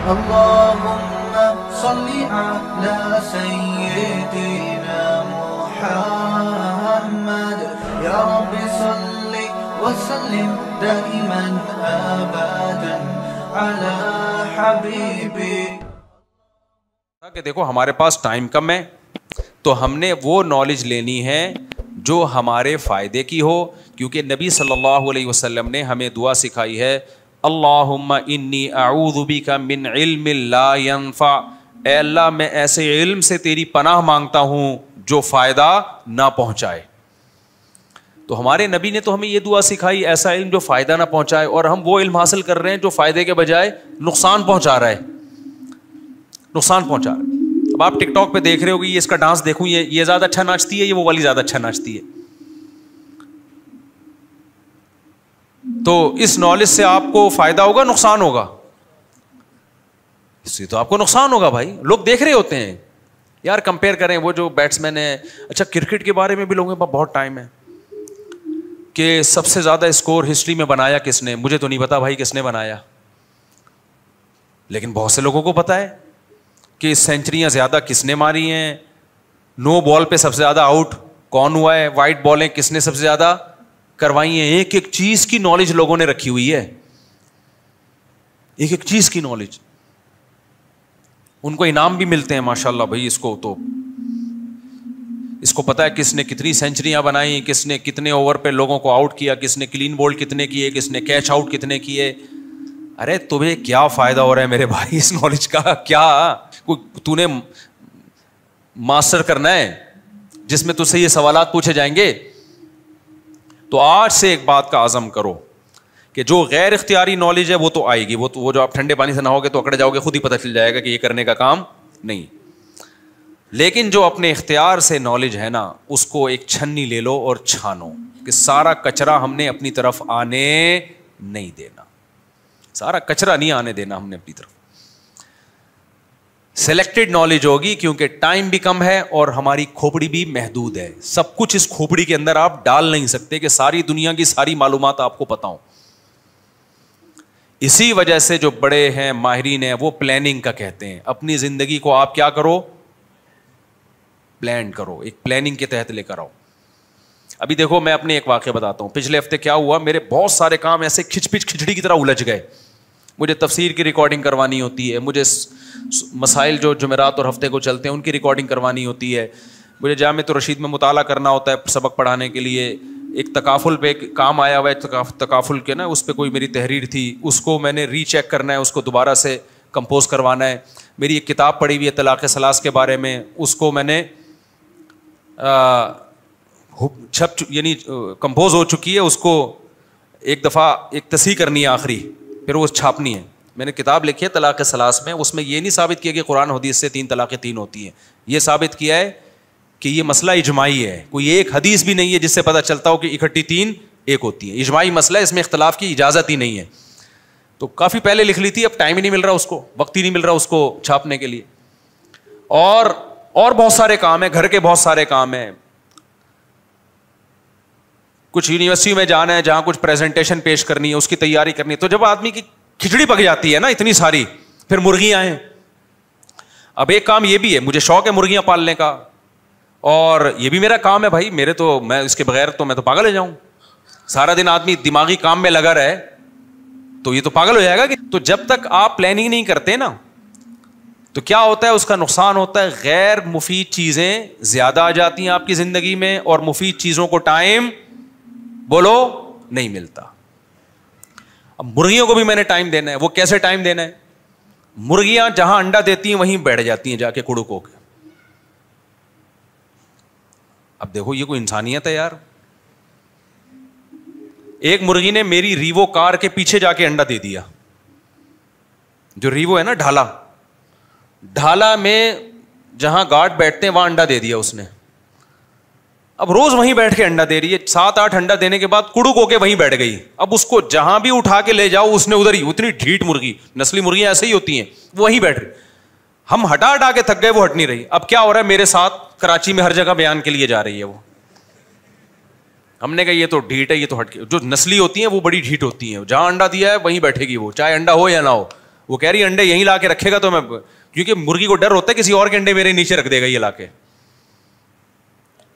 اللهم صل على سيدنا محمد يا رب صل وسلم دائما أبدا على حبيبي कि देखो हमारे पास टाइम कम है तो हमने वो नॉलेज लेनी है जो हमारे फ़ायदे की हो क्योंकि नबी सल्लल्लाहु अलैहि वसल्लम ने हमें दुआ सिखाई है अल्लाहुम्मा इन्नी आऊदुबी बिका मिन ऐ अल्लाह मैं ऐसे इल्म से तेरी पनाह मांगता हूं जो फ़ायदा ना पहुंचाए तो हमारे नबी ने तो हमें यह दुआ सिखाई ऐसा इल्म जो फ़ायदा ना पहुंचाए और हम वो इल्म हासिल कर रहे हैं जो फ़ायदे के बजाय नुकसान पहुंचा रहा है नुकसान पहुंचा रहा है अब आप टिकटॉक पे देख रहे होगी कि इसका डांस देखूँ ये ये ज़्यादा अच्छा नाचती है ये वो वाली ज़्यादा अच्छा नाचती है तो इस नॉलेज से आपको फायदा होगा नुकसान होगा इससे तो आपको नुकसान होगा भाई लोग देख रहे होते हैं यार कंपेयर करें वो जो बैट्समैन है अच्छा क्रिकेट के बारे में भी लोगों के पास बहुत टाइम है कि सबसे ज़्यादा स्कोर हिस्ट्री में बनाया किसने मुझे तो नहीं पता भाई किसने बनाया लेकिन बहुत से लोगों को पता है कि सेंचुरियां ज़्यादा किसने मारी हैं नो बॉल पे सबसे ज़्यादा आउट कौन हुआ है वाइट बॉलें किसने सबसे ज़्यादा करवाई है एक एक चीज की नॉलेज लोगों ने रखी हुई है एक एक चीज की नॉलेज उनको इनाम भी मिलते हैं माशाला भाई इसको तो इसको पता है किसने कितनी सेंचुरियां बनाई किसने कितने ओवर पे लोगों को आउट किया किसने क्लीन बोल्ड कितने किए किसने कैच आउट कितने किए अरे तुम्हें क्या फायदा हो रहा है मेरे भाई इस नॉलेज का क्या तूने मास्टर करना है जिसमें तुझसे ये सवाल पूछे जाएंगे तो आज से एक बात का आज़म करो कि जो गैर इख्तियारी नॉलेज है वो तो आएगी वो तो वो जो आप ठंडे पानी से नहाओगे तो अकड़े जाओगे खुद ही पता चल जाएगा कि ये करने का काम नहीं लेकिन जो अपने इख्तियार से नॉलेज है ना उसको एक छन्नी ले लो और छानो कि सारा कचरा हमने अपनी तरफ आने नहीं देना सारा कचरा नहीं आने देना हमने अपनी तरफ सेलेक्टेड नॉलेज होगी क्योंकि टाइम भी कम है और हमारी खोपड़ी भी महदूद है सब कुछ इस खोपड़ी के अंदर आप डाल नहीं सकते कि सारी दुनिया की सारी मालूम आपको पता हो इसी वजह से जो बड़े हैं माहरीन है वो प्लानिंग का कहते हैं अपनी जिंदगी को आप क्या करो प्लान करो एक प्लानिंग के तहत लेकर आओ अभी देखो मैं अपने एक वाक्य बताता हूं पिछले हफ्ते क्या हुआ मेरे बहुत सारे काम ऐसे खिचपिच खिचड़ी की तरह उलझ गए मुझे तफसीर की रिकॉर्डिंग करवानी होती है मुझे मसाइल जो जमेरात और हफ्ते को चलते हैं उनकी रिकॉर्डिंग करवानी होती है मुझे जामत तो रशीद में मुताल करना होता है सबक पढ़ाने के लिए एक तकाफुल पे एक काम आया हुआ है तकाफ, तकाफुल के ना उस पर कोई मेरी तहरीर थी उसको मैंने री चेक करना है उसको दोबारा से कंपोज करवाना है मेरी एक किताब पढ़ी हुई है तलाक़ सलास के बारे में उसको मैंने छप यानी कंपोज हो चुकी है उसको एक दफ़ा एक तसी करनी है आखिरी फिर वो छापनी है मैंने किताब लिखी है तलाक़ सलास में उसमें ये नहीं साबित किया कि कुरान हदीस से तीन तलाक़ें तीन होती हैं ये साबित किया है कि ये मसला इजमाही है कोई एक हदीस भी नहीं है जिससे पता चलता हो कि इकट्ठी तीन एक होती है इजमाही मसला है इसमें इख्तलाफ की इजाज़त ही नहीं है तो काफ़ी पहले लिख ली थी अब टाइम ही नहीं मिल रहा उसको वक्त ही नहीं मिल रहा उसको छापने के लिए और और बहुत सारे काम हैं घर के बहुत सारे काम हैं कुछ यूनिवर्सिटी में जाना है जहाँ कुछ प्रेजेंटेशन पेश करनी है उसकी तैयारी करनी है तो जब आदमी की खिचड़ी पक जाती है ना इतनी सारी फिर मुर्गियाँ हैं अब एक काम ये भी है मुझे शौक है मुर्गियाँ पालने का और ये भी मेरा काम है भाई मेरे तो मैं इसके बगैर तो मैं तो पागल हो जाऊँ सारा दिन आदमी दिमागी काम में लगा रहे तो ये तो पागल हो जाएगा कि तो जब तक आप प्लानिंग नहीं करते ना तो क्या होता है उसका नुकसान होता है गैर मुफीद चीज़ें ज़्यादा आ जाती हैं आपकी ज़िंदगी में और मुफीद चीज़ों को टाइम बोलो नहीं मिलता अब मुर्गियों को भी मैंने टाइम देना है वो कैसे टाइम देना है मुर्गियां जहां अंडा देती हैं वहीं बैठ जाती हैं जाके कुड़ू को अब देखो ये कोई इंसानियत है यार एक मुर्गी ने मेरी रीवो कार के पीछे जाके अंडा दे दिया जो रीवो है ना ढाला ढाला में जहां गार्ड बैठते हैं वहां अंडा दे दिया उसने अब रोज वहीं बैठ के अंडा दे रही है सात आठ अंडा देने के बाद कुड़ुक होके वहीं बैठ गई अब उसको जहां भी उठा के ले जाओ उसने उधर ही उतनी ढीठ मुर्गी नस्ली मुर्गियां ऐसे ही होती हैं वहीं बैठ रही हम हटा हटा के थक गए वो हट नहीं रही अब क्या हो रहा है मेरे साथ कराची में हर जगह बयान के लिए जा रही है वो हमने कहा ये तो ढीठ है ये तो हटके जो नस्ली होती है वो बड़ी ढीठ होती है जहां अंडा दिया है वहीं बैठेगी वो चाहे अंडा हो या ना हो वो कह रही अंडे यहीं ला के रखेगा तो मैं क्योंकि मुर्गी को डर होता है किसी और के अंडे मेरे नीचे रख देगा ये ला के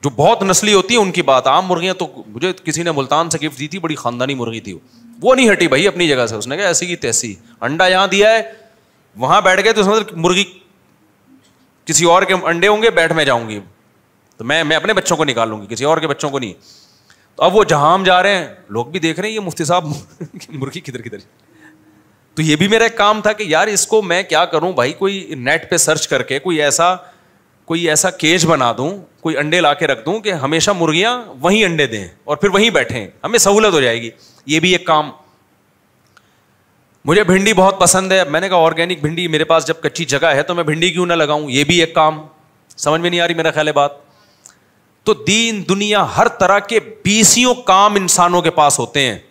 जो बहुत नस्ली होती है उनकी बात आम मुर्गियां तो मुझे किसी ने मुल्तान से गिफ्ट दी थी बड़ी खानदानी मुर्गी थी वो नहीं हटी भाई अपनी जगह से उसने कहा ऐसी की तैसी अंडा यहां दिया है वहां बैठ गए तो समझ मुर्गी किसी और के अंडे होंगे बैठ में जाऊंगी तो मैं मैं अपने बच्चों को निकालूंगी किसी और के बच्चों को नहीं तो अब वो जहां जा रहे हैं लोग भी देख रहे हैं ये मुफ्ती साहब मुर्गी किधर किधर तो ये भी मेरा एक काम था कि यार इसको मैं क्या करूं भाई कोई नेट पे सर्च करके कोई ऐसा कोई ऐसा केज बना दूं कोई अंडे ला के रख दूं कि हमेशा मुर्गियां वहीं अंडे दें और फिर वहीं बैठे हमें सहूलत हो जाएगी ये भी एक काम मुझे भिंडी बहुत पसंद है मैंने कहा ऑर्गेनिक भिंडी मेरे पास जब कच्ची जगह है तो मैं भिंडी क्यों ना लगाऊं ये भी एक काम समझ में नहीं आ रही मेरा ख्याल है बात तो दीन दुनिया हर तरह के बीसियों काम इंसानों के पास होते हैं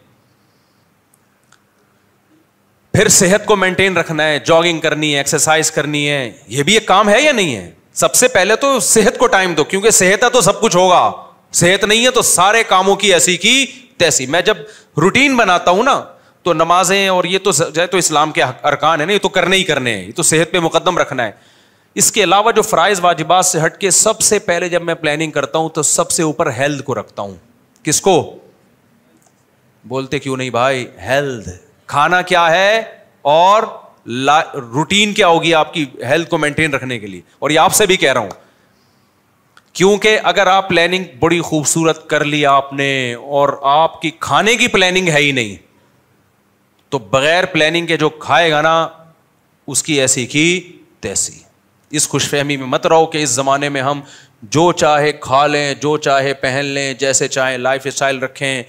फिर सेहत को मेंटेन रखना है जॉगिंग करनी है एक्सरसाइज करनी है यह भी एक काम है या नहीं है सबसे पहले तो सेहत को टाइम दो क्योंकि सेहत है तो सब कुछ होगा सेहत नहीं है तो सारे कामों की ऐसी की तैसी मैं जब रूटीन बनाता हूं ना तो नमाजें और ये तो जाए तो इस्लाम के अरकान है ना ये तो करने ही करने हैं ये तो सेहत पे मुकदम रखना है इसके अलावा जो फ्राइज वाजिबात से हटके सबसे पहले जब मैं प्लानिंग करता हूं तो सबसे ऊपर हेल्थ को रखता हूं किसको बोलते क्यों नहीं भाई हेल्थ खाना क्या है और रूटीन क्या होगी आपकी हेल्थ को मेंटेन रखने के लिए और ये आपसे भी कह रहा हूं क्योंकि अगर आप प्लानिंग बड़ी खूबसूरत कर ली आपने और आपकी खाने की प्लानिंग है ही नहीं तो बगैर प्लानिंग के जो खाएगा ना उसकी ऐसी की तैसी इस खुशफहमी में मत रहो कि इस ज़माने में हम जो चाहे खा लें जो चाहे पहन लें जैसे चाहे लाइफ स्टाइल रखें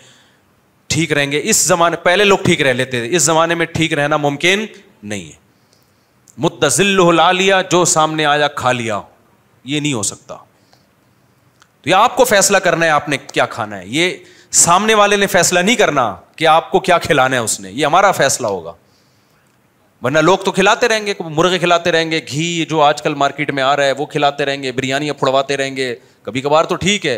ठीक रहेंगे इस ज़माने पहले लोग ठीक रह लेते थे इस ज़माने में ठीक रहना मुमकिन नहीं है मुतजिल ला लिया जो सामने आया खा लिया ये नहीं हो सकता तो ये आपको फैसला करना है आपने क्या खाना है ये सामने वाले ने फैसला नहीं करना कि आपको क्या खिलाना है उसने ये हमारा फैसला होगा वरना लोग तो खिलाते रहेंगे मुर्गे खिलाते रहेंगे घी जो आजकल मार्केट में आ रहा है वो खिलाते रहेंगे बिरयानियाँ फुड़वाते रहेंगे कभी कभार तो ठीक है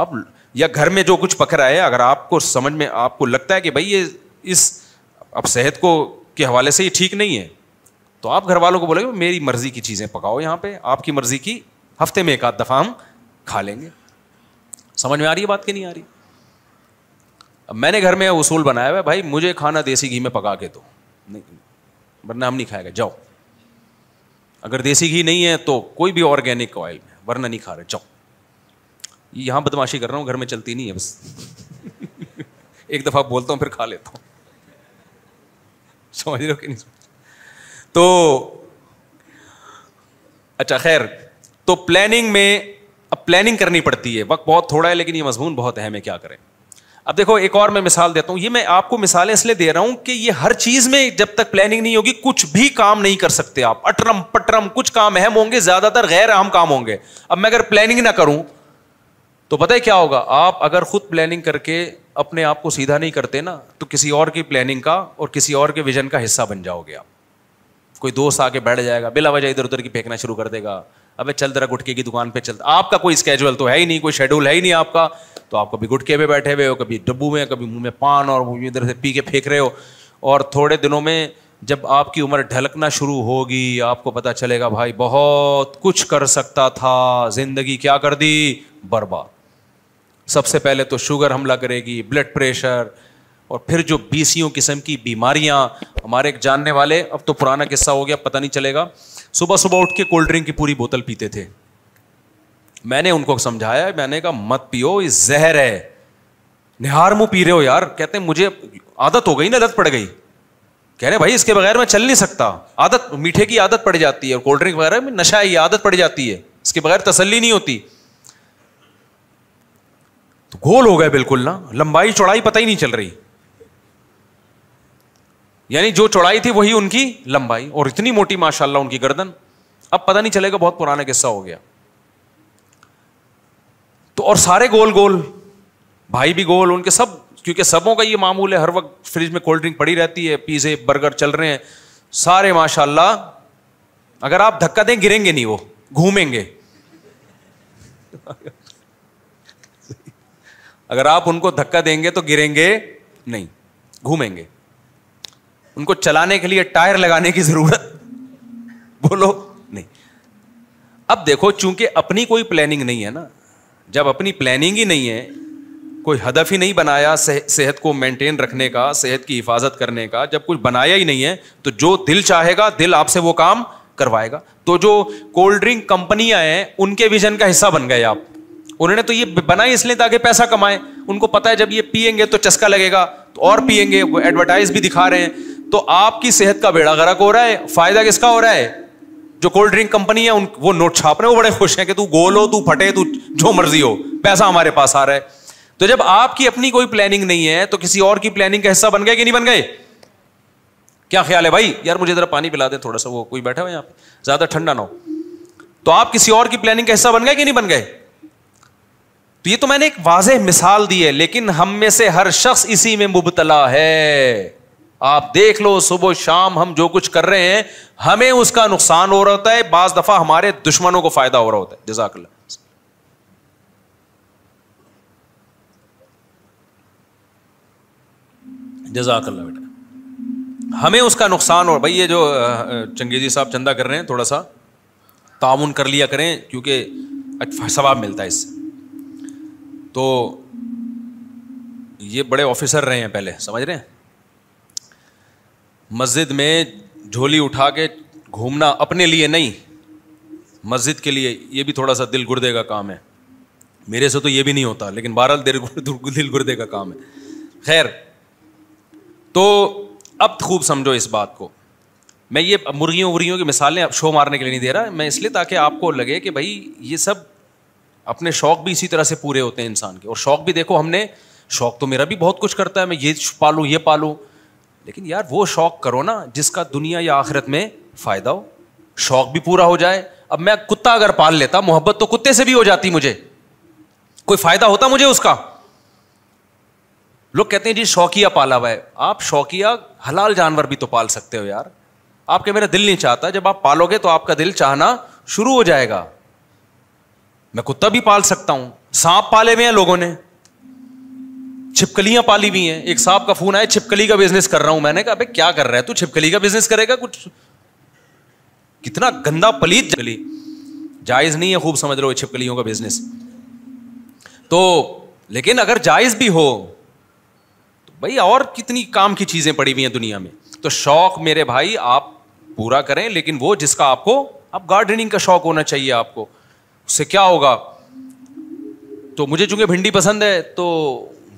बाप या घर में जो कुछ पक रहा है अगर आपको समझ में आपको लगता है कि भाई ये इस अब सेहत को के हवाले से ये ठीक नहीं है तो आप घर वालों को बोलेंगे मेरी मर्जी की चीज़ें पकाओ यहाँ पे आपकी मर्जी की हफ्ते में एक आध दफ़ा हम खा लेंगे समझ में आ रही है बात कि नहीं आ रही अब मैंने घर में उसूल बनाया हुआ भाई मुझे खाना देसी घी में पका के दो नहीं वरना हम नहीं खाएगा जाओ अगर देसी घी नहीं है तो कोई भी ऑर्गेनिक ऑयल में वरना नहीं खा रहे जाओ यहाँ बदमाशी कर रहा हूँ घर में चलती नहीं है बस एक दफ़ा बोलता हूँ फिर खा लेता हूँ समझ रहे हो कि नहीं समझ तो अच्छा खैर तो प्लानिंग में अब प्लानिंग करनी पड़ती है वक्त बहुत थोड़ा है लेकिन ये मजमून बहुत अहम है क्या करें अब देखो एक और मैं मिसाल देता हूं ये मैं आपको मिसालें इसलिए दे रहा हूं कि ये हर चीज़ में जब तक प्लानिंग नहीं होगी कुछ भी काम नहीं कर सकते आप अटरम पटरम कुछ काम अहम होंगे ज़्यादातर गैर अहम काम होंगे अब मैं अगर प्लानिंग ना करूं तो पता है क्या होगा आप अगर खुद प्लानिंग करके अपने आप को सीधा नहीं करते ना तो किसी और की प्लानिंग का और किसी और के विजन का हिस्सा बन जाओगे आप कोई दोस्त आके बैठ जाएगा बिला वजह इधर उधर की फेंकना शुरू कर देगा अबे चल जरा गुटके की दुकान पे चल आपका कोई स्केजुअल तो है ही नहीं कोई शेड्यूल है ही नहीं आपका तो आप कभी गुटके पे बैठे हुए हो कभी डब्बू में कभी मुंह में पान और इधर से पी के फेंक रहे हो और थोड़े दिनों में जब आपकी उम्र ढलकना शुरू होगी आपको पता चलेगा भाई बहुत कुछ कर सकता था जिंदगी क्या कर दी बर्बाद सबसे पहले तो शुगर हमला करेगी ब्लड प्रेशर और फिर जो बीसियों किस्म की बीमारियां हमारे एक जानने वाले अब तो पुराना किस्सा हो गया पता नहीं चलेगा सुबह सुबह उठ के कोल्ड ड्रिंक की पूरी बोतल पीते थे मैंने उनको समझाया मैंने कहा मत पियो ये जहर है निहार मुंह पी रहे हो यार कहते मुझे आदत हो गई ना लत पड़ गई कह रहे भाई इसके बगैर मैं चल नहीं सकता आदत मीठे की आदत पड़ जाती है और कोल्ड ड्रिंक वगैरह में नशा ही आदत पड़ जाती है इसके बगैर तसली नहीं होती गोल हो गए बिल्कुल ना लंबाई चौड़ाई पता ही नहीं चल रही यानी जो चौड़ाई थी वही उनकी लंबाई और इतनी मोटी माशाल्लाह उनकी गर्दन अब पता नहीं चलेगा बहुत पुराना किस्सा हो गया तो और सारे गोल गोल भाई भी गोल उनके सब क्योंकि सबों का ये मामूल है हर वक्त फ्रिज में कोल्ड ड्रिंक पड़ी रहती है पिज़्ज़े बर्गर चल रहे हैं सारे माशाल्लाह अगर आप धक्का दें गिरेंगे नहीं वो घूमेंगे अगर आप उनको धक्का देंगे तो गिरेंगे नहीं घूमेंगे उनको चलाने के लिए टायर लगाने की जरूरत बोलो नहीं अब देखो चूंकि अपनी कोई प्लानिंग नहीं है ना जब अपनी प्लानिंग ही नहीं है कोई हदफ ही नहीं बनाया सेह, सेहत को मेंटेन रखने का सेहत की हिफाजत करने का जब कुछ बनाया ही नहीं है तो जो दिल चाहेगा दिल आपसे वो काम करवाएगा तो जो कोल्ड ड्रिंक कंपनियां हैं उनके विजन का हिस्सा बन गए आप उन्होंने तो ये बनाई इसलिए ताकि पैसा कमाए उनको पता है जब ये पियेंगे तो चस्का लगेगा तो और पियेंगे वो एडवर्टाइज भी दिखा रहे हैं तो आपकी सेहत का बेड़ा गर्क हो रहा है फायदा किसका हो रहा है जो कोल्ड ड्रिंक कंपनी है उन वो नोट छाप रहे हैं वो बड़े खुश हैं कि तू गोल हो तू फटे तू जो मर्जी हो पैसा हमारे पास आ रहा है तो जब आपकी अपनी कोई प्लानिंग नहीं है तो किसी और की प्लानिंग का हिस्सा बन गए कि नहीं बन गए क्या ख्याल है भाई यार मुझे जरा पानी पिला दे थोड़ा सा वो कोई बैठा हुआ यहाँ पे ज्यादा ठंडा ना हो तो आप किसी और की प्लानिंग का हिस्सा बन गए कि नहीं बन गए तो ये तो मैंने एक वाजह मिसाल दी है लेकिन हम में से हर शख्स इसी में मुबतला है आप देख लो सुबह शाम हम जो कुछ कर रहे हैं हमें उसका नुकसान हो रहा होता है बाज दफा हमारे दुश्मनों को फायदा हो रहा होता है जजाकल्ला जजाकल्ला बेटा हमें उसका नुकसान हो भाई ये जो चंगेजी साहब चंदा कर रहे हैं थोड़ा सा ताउन कर लिया करें क्योंकि स्वाब मिलता है इससे तो ये बड़े ऑफिसर रहे हैं पहले समझ रहे हैं मस्जिद में झोली उठा के घूमना अपने लिए नहीं मस्जिद के लिए ये भी थोड़ा सा दिल गुर्दे का काम है मेरे से तो ये भी नहीं होता लेकिन बहरहाल दिल गुर्दे का काम है खैर तो अब खूब समझो इस बात को मैं ये मुर्गियों वुर्गियों की मिसालें अब शो मारने के लिए नहीं दे रहा मैं इसलिए ताकि आपको लगे कि भाई ये सब अपने शौक भी इसी तरह से पूरे होते हैं इंसान के और शौक भी देखो हमने शौक तो मेरा भी बहुत कुछ करता है मैं ये पालू ये पालू लेकिन यार वो शौक करो ना जिसका दुनिया या आखिरत में फ़ायदा हो शौक भी पूरा हो जाए अब मैं कुत्ता अगर पाल लेता मोहब्बत तो कुत्ते से भी हो जाती मुझे कोई फ़ायदा होता मुझे उसका लोग कहते हैं जी शौकिया पाला हुआ आप शौकिया हलाल जानवर भी तो पाल सकते हो यार आपके मेरा दिल नहीं चाहता जब आप पालोगे तो आपका दिल चाहना शुरू हो जाएगा मैं कुत्ता भी पाल सकता हूं सांप पाले हुए हैं लोगों ने छिपकलियां पाली हुई हैं एक सांप का फोन आया छिपकली का बिजनेस कर रहा हूं मैंने कहा क्या कर रहा है तू छिपकली का बिजनेस करेगा कुछ कितना गंदा पलीत गली जायज नहीं है खूब समझ लो छिपकलियों का बिजनेस तो लेकिन अगर जायज भी हो तो भाई और कितनी काम की चीजें पड़ी हुई हैं दुनिया में तो शौक मेरे भाई आप पूरा करें लेकिन वो जिसका आपको आप गार्डनिंग का शौक होना चाहिए आपको उससे क्या होगा तो मुझे चूंकि भिंडी पसंद है तो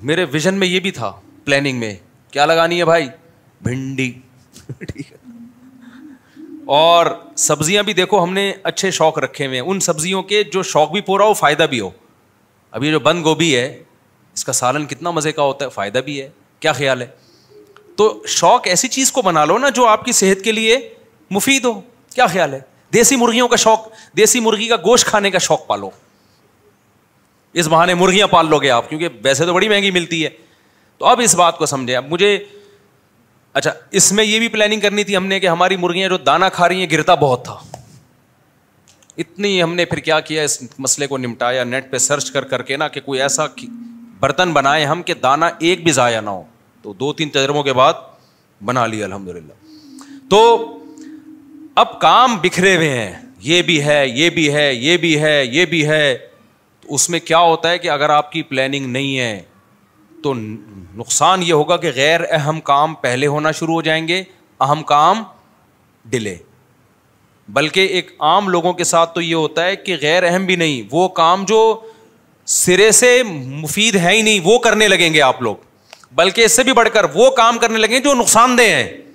मेरे विजन में ये भी था प्लानिंग में क्या लगानी है भाई भिंडी ठीक है और सब्जियां भी देखो हमने अच्छे शौक रखे हुए हैं उन सब्जियों के जो शौक भी पूरा हो फायदा भी हो अब ये जो बंद गोभी है इसका सालन कितना मज़े का होता है फ़ायदा भी है क्या ख्याल है तो शौक ऐसी चीज़ को बना लो ना जो आपकी सेहत के लिए मुफीद हो क्या ख्याल है देसी मुर्गियों का शौक देसी मुर्गी का गोश्त खाने का शौक पालो इस बहाने मुर्गियां पाल लोगे आप क्योंकि वैसे तो बड़ी महंगी मिलती है तो अब इस बात को समझे अब मुझे अच्छा इसमें यह भी प्लानिंग करनी थी हमने कि हमारी मुर्गियां जो दाना खा रही हैं गिरता बहुत था इतनी हमने फिर क्या किया इस मसले को निपटाया नेट पे सर्च कर करके ना कि कोई ऐसा बर्तन बनाए हम कि दाना एक भी ज़ाया ना हो तो दो तीन तजर्बों के बाद बना लिया अल्हम्दुलिल्लाह तो अब काम बिखरे हुए हैं ये भी है ये भी है ये भी है ये भी है तो उसमें क्या होता है कि अगर आपकी प्लानिंग नहीं है तो नुकसान ये होगा कि गैर अहम काम पहले होना शुरू हो जाएंगे अहम काम डिले बल्कि एक आम लोगों के साथ तो ये होता है कि गैर अहम भी नहीं वो काम जो सिरे से मुफीद है ही नहीं वो करने लगेंगे आप लोग बल्कि इससे भी बढ़कर वो काम करने लगेंगे जो नुकसानदेह हैं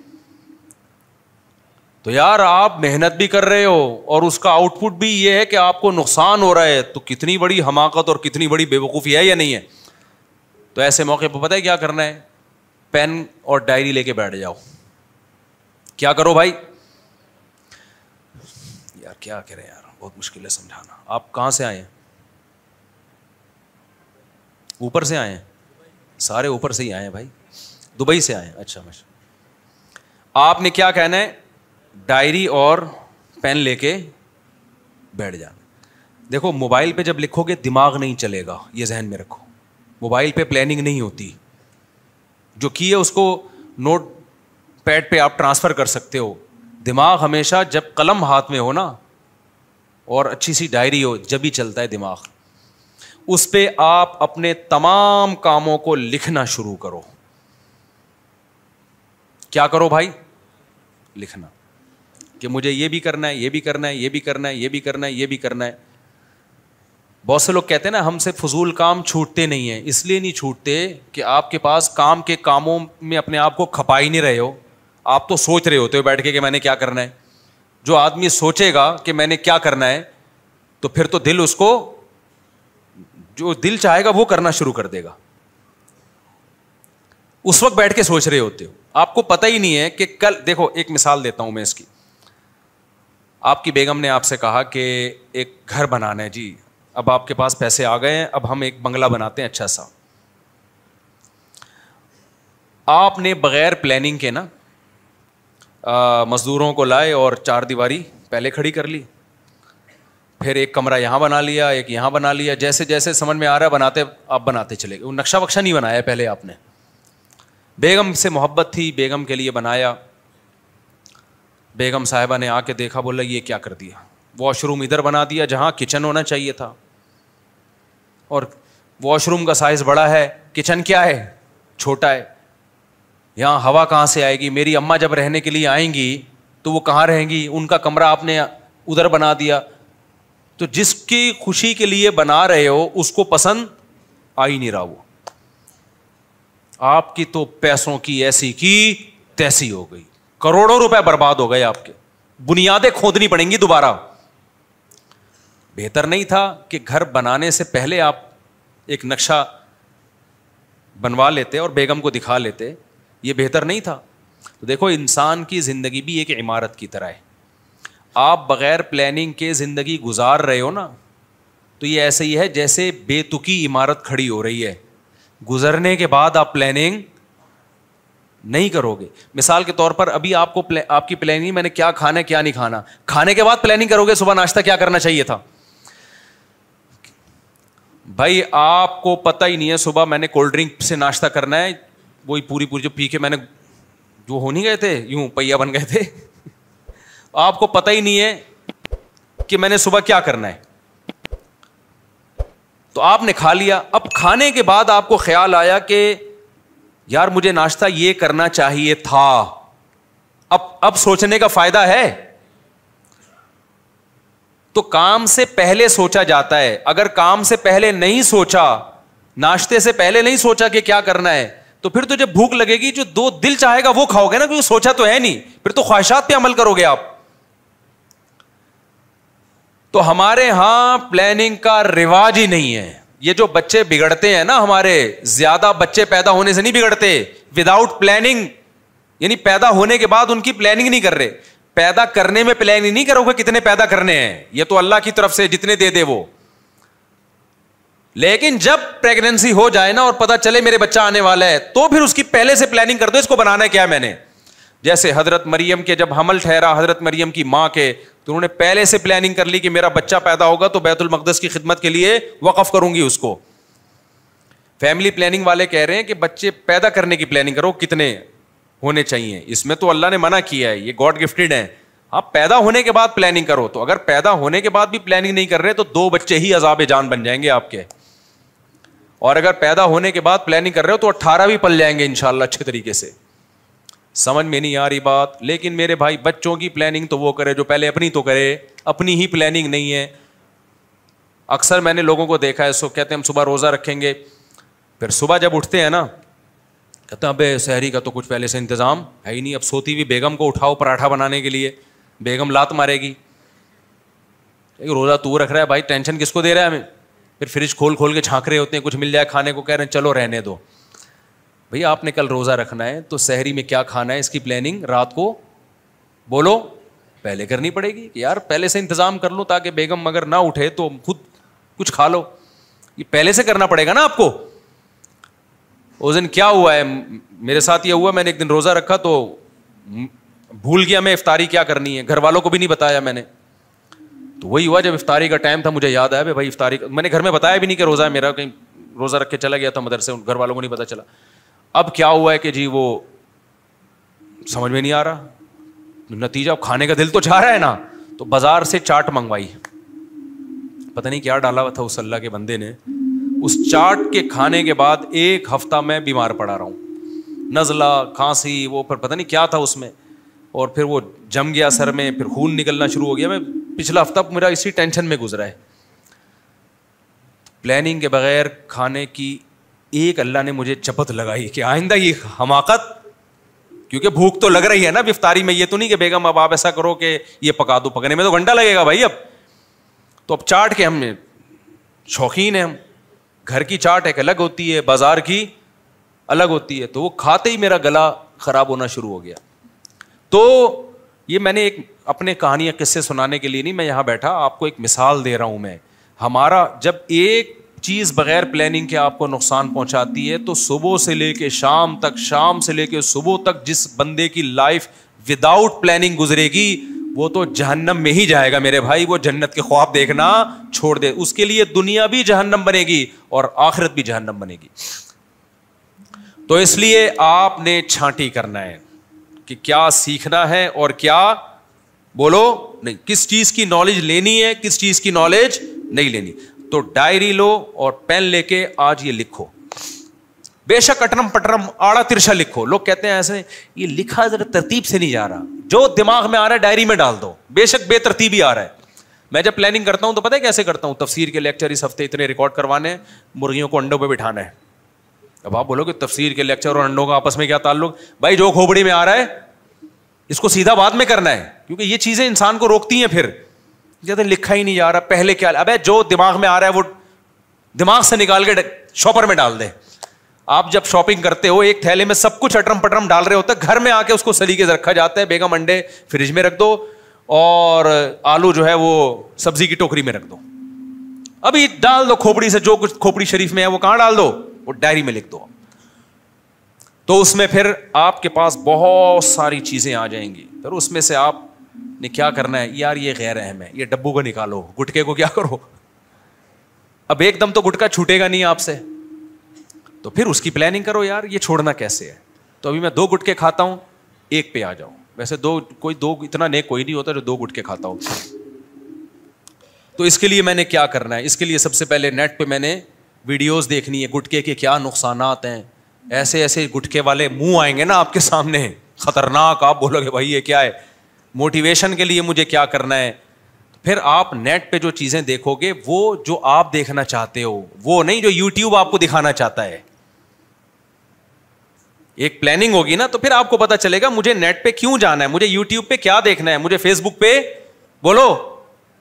तो यार आप मेहनत भी कर रहे हो और उसका आउटपुट भी ये है कि आपको नुकसान हो रहा है तो कितनी बड़ी हमाकत और कितनी बड़ी बेवकूफ़ी है या नहीं है तो ऐसे मौके पर पता है क्या करना है पेन और डायरी लेके बैठ जाओ क्या करो भाई यार क्या कह रहे हैं यार बहुत मुश्किल है समझाना आप कहाँ से आए हैं ऊपर से आए हैं सारे ऊपर से ही आए हैं भाई दुबई से आए अच्छा अच्छा आपने क्या कहना है डायरी और पेन लेके बैठ जाना देखो मोबाइल पे जब लिखोगे दिमाग नहीं चलेगा ये जहन में रखो मोबाइल पे प्लानिंग नहीं होती जो की है उसको नोट पैड पे आप ट्रांसफ़र कर सकते हो दिमाग हमेशा जब कलम हाथ में हो ना और अच्छी सी डायरी हो जब भी चलता है दिमाग उस पर आप अपने तमाम कामों को लिखना शुरू करो क्या करो भाई लिखना कि मुझे ये भी करना है ये भी करना है ये भी करना है ये भी करना है ये भी करना है बहुत से लोग कहते हैं ना हमसे फजूल काम छूटते नहीं हैं इसलिए नहीं छूटते कि आपके पास काम के कामों में अपने आप को खपा ही नहीं रहे हो आप तो सोच रहे होते हो बैठ के कि मैंने क्या करना है जो आदमी सोचेगा कि मैंने क्या करना है तो फिर तो दिल उसको जो दिल चाहेगा वो करना शुरू कर देगा उस वक्त बैठ के सोच रहे होते हो आपको पता ही नहीं है कि कल देखो एक मिसाल देता हूं मैं इसकी आपकी बेगम ने आपसे कहा कि एक घर बनाना है जी अब आपके पास पैसे आ गए हैं अब हम एक बंगला बनाते हैं अच्छा सा आपने बगैर प्लानिंग के ना मज़दूरों को लाए और चार दीवारी पहले खड़ी कर ली फिर एक कमरा यहाँ बना लिया एक यहाँ बना लिया जैसे जैसे समझ में आ रहा बनाते आप बनाते चले गए नक्शा वक्शा नहीं बनाया पहले आपने बेगम से मोहब्बत थी बेगम के लिए बनाया बेगम साहिबा ने आके देखा बोला ये क्या कर दिया वॉशरूम इधर बना दिया जहाँ किचन होना चाहिए था और वॉशरूम का साइज़ बड़ा है किचन क्या है छोटा है यहाँ हवा कहाँ से आएगी मेरी अम्मा जब रहने के लिए आएंगी तो वो कहाँ रहेंगी उनका कमरा आपने उधर बना दिया तो जिसकी खुशी के लिए बना रहे हो उसको पसंद आ ही नहीं रहा वो आपकी तो पैसों की ऐसी की तैसी हो गई करोड़ों रुपए बर्बाद हो गए आपके बुनियादें खोदनी पड़ेंगी दोबारा बेहतर नहीं था कि घर बनाने से पहले आप एक नक्शा बनवा लेते और बेगम को दिखा लेते ये बेहतर नहीं था तो देखो इंसान की ज़िंदगी भी एक इमारत की तरह है आप बग़ैर प्लानिंग के ज़िंदगी गुजार रहे हो ना तो ये ऐसे ही है जैसे बेतुकी इमारत खड़ी हो रही है गुजरने के बाद आप प्लानिंग नहीं करोगे मिसाल के तौर पर अभी आपको प्ले, आपकी प्लानिंग मैंने क्या खाना क्या नहीं खाना खाने के बाद प्लानिंग करोगे सुबह नाश्ता क्या करना चाहिए था भाई आपको पता ही नहीं है सुबह मैंने कोल्ड ड्रिंक से नाश्ता करना है वही पूरी पूरी जो पी के मैंने जो हो नहीं गए थे यूं पहिया बन गए थे आपको पता ही नहीं है कि मैंने सुबह क्या करना है तो आपने खा लिया अब खाने के बाद आपको ख्याल आया कि यार मुझे नाश्ता ये करना चाहिए था अब अब सोचने का फायदा है तो काम से पहले सोचा जाता है अगर काम से पहले नहीं सोचा नाश्ते से पहले नहीं सोचा कि क्या करना है तो फिर तुझे तो भूख लगेगी जो दो दिल चाहेगा वो खाओगे ना क्योंकि सोचा तो है नहीं फिर तो ख्वाहिशात पे अमल करोगे आप तो हमारे यहां प्लानिंग का रिवाज ही नहीं है ये जो बच्चे बिगड़ते हैं ना हमारे ज्यादा बच्चे पैदा होने से नहीं बिगड़ते विदाउट प्लानिंग यानी पैदा होने के बाद उनकी प्लानिंग नहीं कर रहे पैदा करने में प्लानिंग नहीं करोगे कितने पैदा करने हैं ये तो अल्लाह की तरफ से जितने दे दे वो लेकिन जब प्रेगनेंसी हो जाए ना और पता चले मेरे बच्चा आने वाला है तो फिर उसकी पहले से प्लानिंग कर दो इसको बनाना क्या मैंने जैसे हजरत मरियम के जब हमल ठहरा हजरत मरियम की माँ के तो उन्होंने पहले से प्लानिंग कर ली कि मेरा बच्चा पैदा होगा तो बैतुल मकदस की खिदमत के लिए वक़ करूंगी उसको फैमिली प्लानिंग वाले कह रहे हैं कि बच्चे पैदा करने की प्लानिंग करो कितने होने चाहिए इसमें तो अल्लाह ने मना किया है ये गॉड गिफ्टेड है आप पैदा होने के बाद प्लानिंग करो तो अगर पैदा होने के बाद भी प्लानिंग नहीं कर रहे तो दो बच्चे ही अजाब जान बन जाएंगे आपके और अगर पैदा होने के बाद प्लानिंग कर रहे हो तो अट्ठारह भी पल जाएंगे इंशाला अच्छे तरीके से समझ में नहीं आ रही बात लेकिन मेरे भाई बच्चों की प्लानिंग तो वो करे जो पहले अपनी तो करे अपनी ही प्लानिंग नहीं है अक्सर मैंने लोगों को देखा है सो कहते हैं हम सुबह रोज़ा रखेंगे फिर सुबह जब उठते हैं ना कहते हैं अबे शहरी का तो कुछ पहले से इंतज़ाम है ही नहीं अब सोती हुई बेगम को उठाओ पराठा बनाने के लिए बेगम लात मारेगी एक रोज़ा तू रख रहा है भाई टेंशन किसको दे रहा है हमें फिर फ्रिज खोल खोल के झाँक रहे होते हैं कुछ मिल जाए खाने को कह रहे हैं चलो रहने दो भैया आपने कल रोज़ा रखना है तो शहरी में क्या खाना है इसकी प्लानिंग रात को बोलो पहले करनी पड़ेगी यार पहले से इंतज़ाम कर लो ताकि बेगम अगर ना उठे तो खुद कुछ खा लो ये पहले से करना पड़ेगा ना आपको उस दिन क्या हुआ है मेरे साथ ये हुआ मैंने एक दिन रोज़ा रखा तो भूल गया मैं इफ्तारी क्या करनी है घर वालों को भी नहीं बताया मैंने तो वही हुआ जब इफ्तारी का टाइम था मुझे याद आया भाई इफ्तारी मैंने घर में बताया भी नहीं कि रोज़ा है मेरा कहीं रोज़ा रख के चला गया था मदरसे घर वालों को नहीं पता चला अब क्या हुआ है कि जी वो समझ में नहीं आ रहा नतीजा अब खाने का दिल तो चाह रहा है ना तो बाजार से चाट मंगवाई पता नहीं क्या डाला हुआ था उस अल्लाह के बंदे ने उस चाट के खाने के बाद एक हफ्ता मैं बीमार पड़ा रहा हूं नज़ला खांसी वो पर पता नहीं क्या था उसमें और फिर वो जम गया सर में फिर खून निकलना शुरू हो गया मैं पिछला हफ्ता मेरा इसी टेंशन में गुजरा है प्लानिंग के बगैर खाने की एक अल्लाह ने मुझे चपत लगाई कि आइंदा ये हमाकत क्योंकि भूख तो लग रही है ना इफ्तारी में ये तो नहीं कि बेगम अब आप ऐसा करो कि ये पका दो पकने में तो घंटा लगेगा भाई अब तो अब चाट के हम शौकीन है हम घर की चाट एक अलग होती है बाजार की अलग होती है तो वो खाते ही मेरा गला ख़राब होना शुरू हो गया तो ये मैंने एक अपने कहानियाँ किस्से सुनाने के लिए नहीं मैं यहाँ बैठा आपको एक मिसाल दे रहा हूँ मैं हमारा जब एक चीज़ बगैर प्लानिंग के आपको नुकसान पहुंचाती है तो सुबह से लेके शाम तक शाम से लेके सुबह तक जिस बंदे की लाइफ विदाउट प्लानिंग गुजरेगी वो तो जहन्नम में ही जाएगा मेरे भाई वो जन्नत के ख्वाब देखना छोड़ दे उसके लिए दुनिया भी जहन्नम बनेगी और आखिरत भी जहन्नम बनेगी तो इसलिए आपने छांटी करना है कि क्या सीखना है और क्या बोलो नहीं किस चीज की नॉलेज लेनी है किस चीज की नॉलेज नहीं लेनी तो डायरी लो और पेन लेके आज ये लिखो बेशक अटरम पटरम आड़ा तिरछा लिखो लोग कहते हैं ऐसे ये लिखा जरा तरतीब से नहीं जा रहा जो दिमाग में आ रहा है डायरी में डाल दो बेशक बेतरतीब ही आ रहा है मैं जब प्लानिंग करता हूं तो पता है कैसे करता हूं तफसीर के लेक्चर इस हफ्ते इतने रिकॉर्ड करवाने मुर्गियों को अंडों पर बिठाना है अब आप बोलोगे तफसीर के लेक्चर और अंडों का आपस में क्या ताल्लुक भाई जो खोबड़ी में आ रहा है इसको सीधा बाद में करना है क्योंकि ये चीज़ें इंसान को रोकती हैं फिर जैसे लिखा ही नहीं जा रहा पहले क्या अब जो दिमाग में आ रहा है वो दिमाग से निकाल के शॉपर में डाल दे आप जब शॉपिंग करते हो एक थैले में सब कुछ अटरम पटरम डाल रहे होते घर में आके उसको सलीके से रखा जाता है बेगम अंडे फ्रिज में रख दो और आलू जो है वो सब्जी की टोकरी में रख दो अभी डाल दो खोपड़ी से जो कुछ खोपड़ी शरीफ में है वो कहाँ डाल दो वो डायरी में लिख दो तो उसमें फिर आपके पास बहुत सारी चीज़ें आ जाएंगी फिर उसमें से आप ने क्या करना है यार ये गैर अहम है ये डब्बू को निकालो गुटके को क्या करो अब एकदम तो गुटका छूटेगा नहीं आपसे तो फिर उसकी प्लानिंग करो यार ये छोड़ना कैसे है तो अभी मैं दो गुटके खाता हूँ एक पे आ जाऊँ वैसे दो कोई दो इतना नेक कोई नहीं होता जो दो गुटके खाता हूँ तो इसके लिए मैंने क्या करना है इसके लिए सबसे पहले नेट पे मैंने वीडियोस देखनी है गुटके के क्या नुकसान हैं ऐसे ऐसे गुटके वाले मुंह आएंगे ना आपके सामने खतरनाक आप बोलोगे भाई ये क्या है मोटिवेशन के लिए मुझे क्या करना है फिर आप नेट पे जो चीज़ें देखोगे वो जो आप देखना चाहते हो वो नहीं जो यूट्यूब आपको दिखाना चाहता है एक प्लानिंग होगी ना तो फिर आपको पता चलेगा मुझे नेट पे क्यों जाना है मुझे यूट्यूब पे क्या देखना है मुझे फेसबुक पे बोलो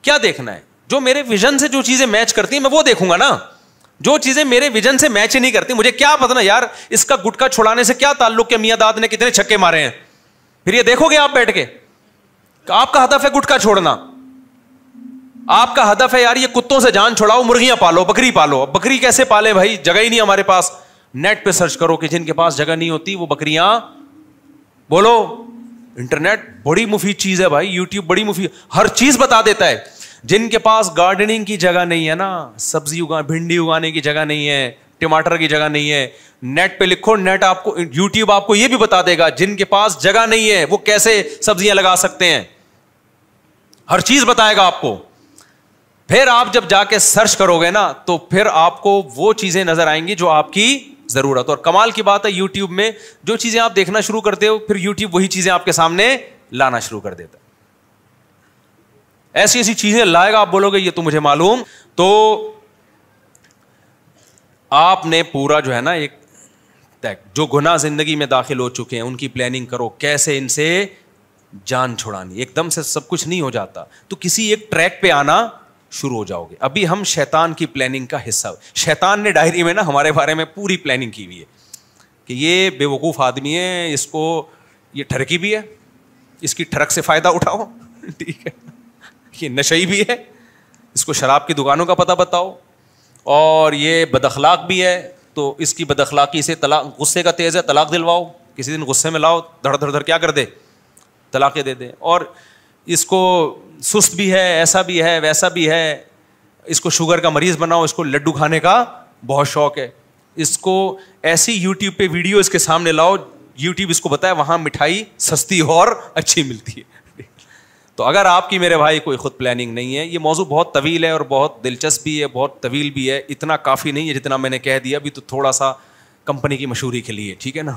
क्या देखना है जो मेरे विजन से जो चीज़ें मैच करती है मैं वो देखूंगा ना जो चीज़ें मेरे विजन से मैच ही नहीं करती मुझे क्या पता ना यार इसका गुटका छुड़ाने से क्या ताल्लुक के मियादाद ने कितने छक्के मारे हैं फिर ये देखोगे आप बैठ के आपका हदफ है गुटका छोड़ना आपका हदफ है यार ये कुत्तों से जान छोड़ाओ मुर्गियां पालो बकरी पालो बकरी कैसे पाले भाई जगह ही नहीं हमारे पास नेट पे सर्च करो कि जिनके पास जगह नहीं होती वो बकरियां बोलो इंटरनेट बड़ी मुफीद चीज है भाई यूट्यूब बड़ी मुफीद हर चीज बता देता है जिनके पास गार्डनिंग की जगह नहीं है ना सब्जी उगा भिंडी उगाने की जगह नहीं है टमाटर की जगह नहीं है नेट पे लिखो नेट आपको यूट्यूब आपको ये भी बता देगा जिनके पास जगह नहीं है वो कैसे सब्जियां लगा सकते हैं हर चीज बताएगा आपको फिर आप जब जाके सर्च करोगे ना तो फिर आपको वो चीजें नजर आएंगी जो आपकी जरूरत और कमाल की बात है यूट्यूब में जो चीजें आप देखना शुरू करते हो फिर यूट्यूब वही चीजें आपके सामने लाना शुरू कर देता ऐसी ऐसी चीजें लाएगा आप बोलोगे ये तो मुझे मालूम तो आपने पूरा जो है ना एक जो गुना जिंदगी में दाखिल हो चुके हैं उनकी प्लानिंग करो कैसे इनसे जान छुड़ानी एकदम से सब कुछ नहीं हो जाता तो किसी एक ट्रैक पे आना शुरू हो जाओगे अभी हम शैतान की प्लानिंग का हिस्सा शैतान ने डायरी में ना हमारे बारे में पूरी प्लानिंग की हुई है कि ये बेवकूफ़ आदमी है इसको ये ठरकी भी है इसकी ठरक से फ़ायदा उठाओ ठीक है ये नशे भी है इसको शराब की दुकानों का पता बताओ और ये बदखलाक भी है तो इसकी बदखलाकी से तलाक गुस्से का तेज़ है तलाक दिलवाओ किसी दिन गुस्से में लाओ धड़ धड़ धड़ क्या कर दे तलाके दे दें और इसको सुस्त भी है ऐसा भी है वैसा भी है इसको शुगर का मरीज़ बनाओ इसको लड्डू खाने का बहुत शौक है इसको ऐसी यूट्यूब पे वीडियो इसके सामने लाओ यूट्यूब इसको बताए वहाँ मिठाई सस्ती और अच्छी मिलती है तो अगर आपकी मेरे भाई कोई ख़ुद प्लानिंग नहीं है ये मौजू बहुत तवील है और बहुत दिलचस्प भी है बहुत तवील भी है इतना काफ़ी नहीं है जितना मैंने कह दिया अभी तो थोड़ा सा कंपनी की मशहूरी के लिए ठीक है ना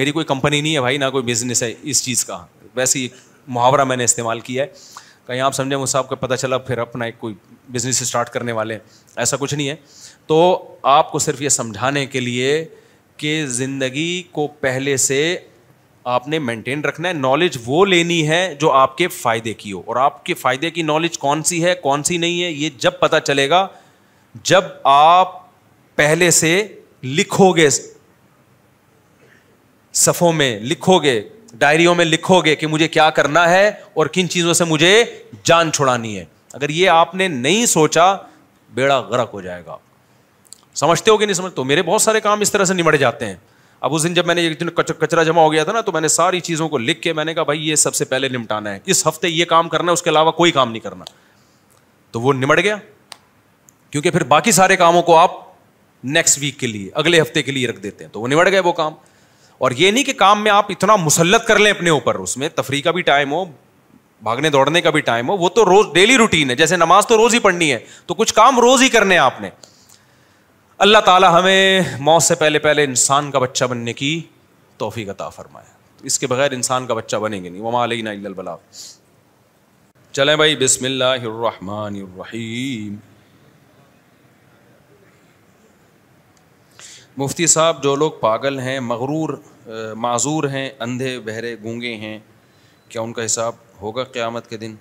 मेरी कोई कंपनी नहीं है भाई ना कोई बिजनेस है इस चीज़ का वैसे ही मुहावरा मैंने इस्तेमाल किया है कहीं आप समझे मुझ साहब पता चला फिर अपना एक कोई बिजनेस स्टार्ट करने वाले ऐसा कुछ नहीं है तो आपको सिर्फ ये समझाने के लिए कि ज़िंदगी को पहले से आपने मेंटेन रखना है नॉलेज वो लेनी है जो आपके फ़ायदे की हो और आपके फ़ायदे की नॉलेज कौन सी है कौन सी नहीं है ये जब पता चलेगा जब आप पहले से लिखोगे सफ़ों में लिखोगे डायरियों में लिखोगे कि मुझे क्या करना है और किन चीज़ों से मुझे जान छुड़ानी है अगर ये आपने नहीं सोचा बेड़ा गर्क हो जाएगा समझते हो कि नहीं समझते तो मेरे बहुत सारे काम इस तरह से निमट जाते हैं अब उस दिन जब मैंने एक दिन कचरा जमा हो गया था ना तो मैंने सारी चीज़ों को लिख के मैंने कहा भाई ये सबसे पहले निमटाना है इस हफ्ते ये काम करना है उसके अलावा कोई काम नहीं करना तो वो निमट गया क्योंकि फिर बाकी सारे कामों को आप नेक्स्ट वीक के लिए अगले हफ्ते के लिए रख देते हैं तो वो निमट गए वो काम और ये नहीं कि काम में आप इतना मुसलत कर लें अपने ऊपर उसमें तफरी का भी टाइम हो भागने दौड़ने का भी टाइम हो वो तो रोज डेली रूटीन है जैसे नमाज तो रोज ही पढ़नी है तो कुछ काम रोज ही करने हैं आपने अल्लाह ताला हमें मौत से पहले पहले इंसान का बच्चा बनने की तोहफ़ी का फरमाए तो इसके बगैर इंसान का बच्चा बनेंगे नहीं वमा अलबला चलें भाई बिस्मिल्लाम मुफ्ती साहब जो लोग पागल हैं मगरूर माजूर हैं अंधे बहरे गूँगे हैं क्या उनका हिसाब होगा क़्यामत के दिन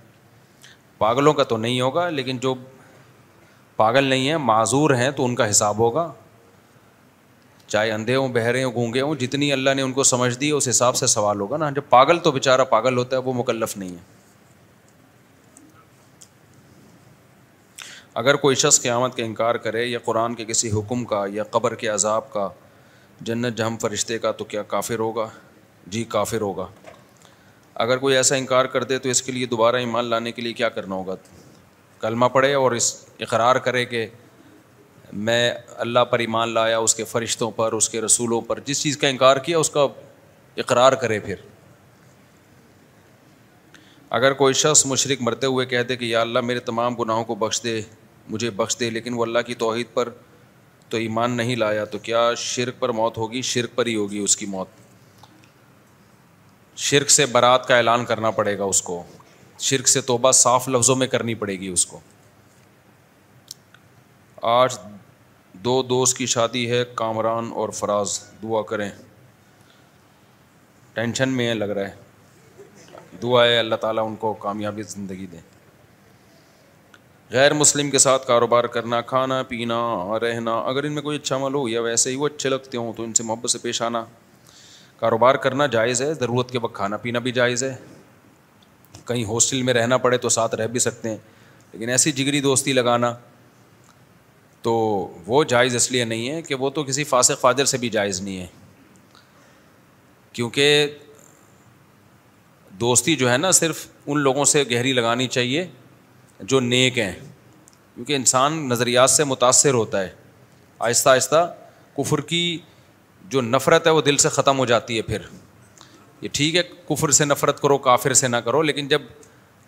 पागलों का तो नहीं होगा लेकिन जो पागल नहीं है माजूर हैं तो उनका हिसाब होगा चाहे अंधे हों बहरे हों गूंगे हों जितनी अल्लाह ने उनको समझ दी उस हिसाब से सवाल होगा ना जब पागल तो बेचारा पागल होता है वो मुकल्लफ नहीं है अगर कोई शख्स क़्यामत का इनकार करे या कुरान के किसी हुक्म का या कब्र के अजाब का जन्नत जहम फरिश्ते का तो क्या काफिर होगा जी काफिर होगा अगर कोई ऐसा इनकार कर दे तो इसके लिए दोबारा ईमान लाने के लिए क्या करना होगा कलमा पढ़े और इस इकरार करे कि मैं अल्लाह पर ईमान लाया उसके फ़रिश्तों पर उसके रसूलों पर जिस चीज़ का इनकार किया उसका इकरार करे फिर अगर कोई शख्स मुशरक मरते हुए कह दे कि या अल्लाह मेरे तमाम गुनाहों को बख्श दे मुझे बख्श दे लेकिन वो अल्लाह की तोहद पर तो ईमान नहीं लाया तो क्या शिरक पर मौत होगी शिरक पर ही होगी उसकी मौत शिरक से बारात का ऐलान करना पड़ेगा उसको शिरक से तोबा साफ लफ्ज़ों में करनी पड़ेगी उसको आज दो दोस्त की शादी है कामरान और फराज दुआ करें टेंशन में लग रहा है दुआ है अल्लाह ताला उनको कामयाबी ज़िंदगी दें गैर मुस्लिम के साथ कारोबार करना खाना पीना रहना अगर इनमें कोई अच्छा अमल हो या वैसे ही वो अच्छे लगते हों तो इनसे मोहब्बत से पेश आना कारोबार करना जायज़ है ज़रूरत के वक्त खाना पीना भी जायज़ है कहीं हॉस्टल में रहना पड़े तो साथ रह भी सकते हैं लेकिन ऐसी जिगरी दोस्ती लगाना तो वो जायज़ इसलिए नहीं है कि वो तो किसी फासक फाजर से भी जायज़ नहीं है क्योंकि दोस्ती जो है ना सिर्फ़ उन लोगों से गहरी लगानी चाहिए जो नेक हैं क्योंकि इंसान नज़रियात से मुतासर होता है आहिस्ता आहिस्ता कुफर की जो नफ़रत है वो दिल से ख़त्म हो जाती है फिर ये ठीक है कुफर से नफ़रत करो काफिर से ना करो लेकिन जब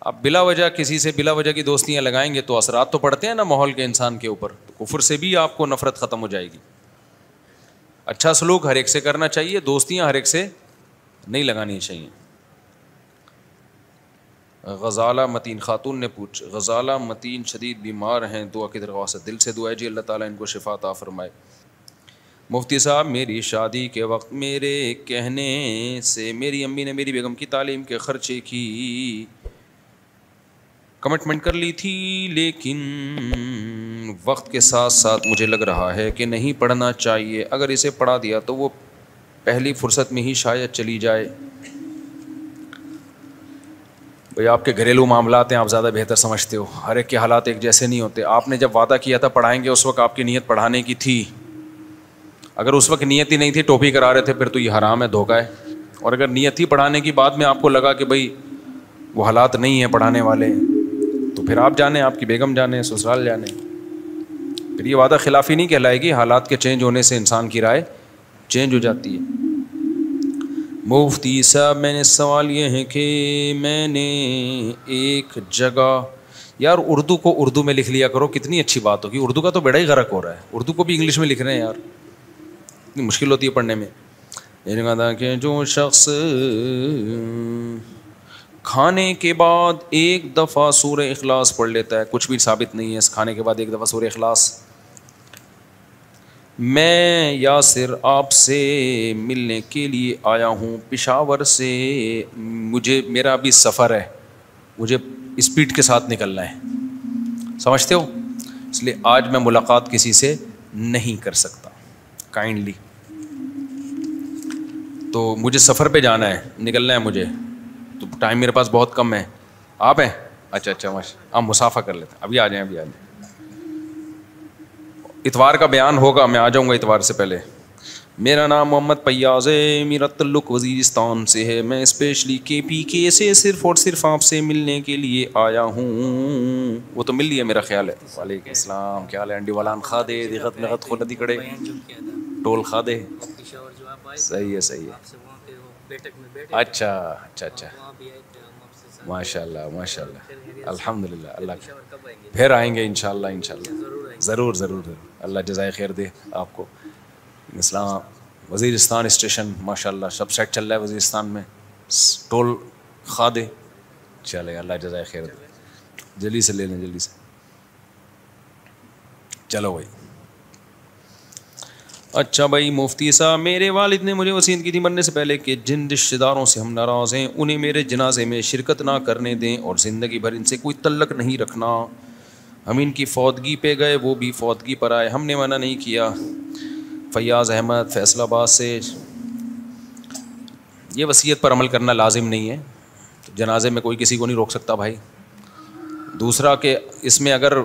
आप बिला वजह किसी से बिला वजह की दोस्तियाँ लगाएंगे तो असरात तो पड़ते हैं ना माहौल के इंसान के ऊपर तो कुफर से भी आपको नफ़रत ख़त्म हो जाएगी अच्छा सलूक हर एक से करना चाहिए दोस्तियाँ हर एक से नहीं लगानी चाहिए गजाला मतीन खातून ने पूछ गजाला मतीन शदीद बीमार हैं दुआ की दरख्वास्त दिल से दुआ जी अल्लाह ताला इनको शिफा ता फरमाए मुफ्ती साहब मेरी शादी के वक्त मेरे कहने से मेरी अम्मी ने मेरी बेगम की तालीम के ख़र्चे की कमिटमेंट कर ली थी लेकिन वक्त के साथ साथ मुझे लग रहा है कि नहीं पढ़ना चाहिए अगर इसे पढ़ा दिया तो वो पहली फुर्सत में ही शायद चली जाए भाई आपके घरेलू मामला हैं आप ज़्यादा बेहतर समझते हो हर एक के हालात एक जैसे नहीं होते आपने जब वादा किया था पढ़ाएंगे उस वक्त आपकी नीयत पढ़ाने की थी अगर उस वक्त नीयत ही नहीं थी टोपी करा रहे थे फिर तो ये हराम है धोखा है और अगर नीयत ही पढ़ाने की बाद में आपको लगा कि भाई वो हालात नहीं हैं पढ़ाने वाले तो फिर आप जाने आपकी बेगम जाने ससुराल जाने फिर ये वादा खिलाफी नहीं कहलाएगी हालात के चेंज होने से इंसान की राय चेंज हो जाती है मुफ्ती साहब मैंने सवाल ये है कि मैंने एक जगह यार उर्दू को उर्दू में लिख लिया करो कितनी अच्छी बात होगी उर्दू का तो बड़ा ही गर्क हो रहा है उर्दू को भी इंग्लिश में लिख रहे हैं यार इतनी मुश्किल होती है पढ़ने में मैंने कहा था कि जो शख्स खाने के बाद एक दफ़ा सूर्य अखलास पढ़ लेता है कुछ भी साबित नहीं है इस खाने के बाद एक दफ़ा सूर्य अखलास मैं यासिर आपसे मिलने के लिए आया हूँ पिशावर से मुझे मेरा अभी सफ़र है मुझे स्पीड के साथ निकलना है समझते हो इसलिए आज मैं मुलाकात किसी से नहीं कर सकता काइंडली तो मुझे सफ़र पे जाना है निकलना है मुझे तो टाइम मेरे पास बहुत कम है आप हैं अच्छा अच्छा मश आप मुसाफा कर लेते हैं अभी आ जाएं अभी आ जाएं इतवार का बयान होगा मैं आ जाऊँगा इतवार से पहले मेरा नाम मोहम्मद पयाज़ है मेरा तल्लुक वजीरिस्तान से है मैं स्पेशली के पी के से सिर्फ और सिर्फ आपसे मिलने के लिए आया हूँ वो तो मिल लिया मेरा ख्याल है वालेकुम अस्सलाम क्या हाल है अंडी वालान खा दे दिखत नगत खो नदी कड़े टोल खा दे सही है सही है अच्छा अच्छा अच्छा माशाल्लाह माशाल्लाह अल्हम्दुलिल्लाह अल्लाह फिर आएंगे इन इंशाल्लाह ज़रूर ज़रूर अल्लाह जजाय खैर दे आपको इस्लाम वजीरस्तान स्टेशन माशाल्लाह सब सेट चल रहा है वजीरस्तान में टोल खा दे चले अल्लाह जजाय खैर दे जल्दी से ले लें जल्दी से चलो भाई अच्छा भाई मुफ्ती साहब मेरे वालिद ने मुझे वसीयत की थी मरने से पहले कि जिन रिश्तेदारों से हम नाराज़ हैं उन्हें मेरे जनाजे में शिरकत ना करने दें और ज़िंदगी भर इनसे कोई तलक नहीं रखना हम इनकी फौदगी पे गए वो भी फौदगी पर आए हमने मना नहीं किया फयाज़ अहमद फैसलाबाद से ये वसीयत पर अमल करना लाजिम नहीं है तो जनाजे में कोई किसी को नहीं रोक सकता भाई दूसरा कि इसमें अगर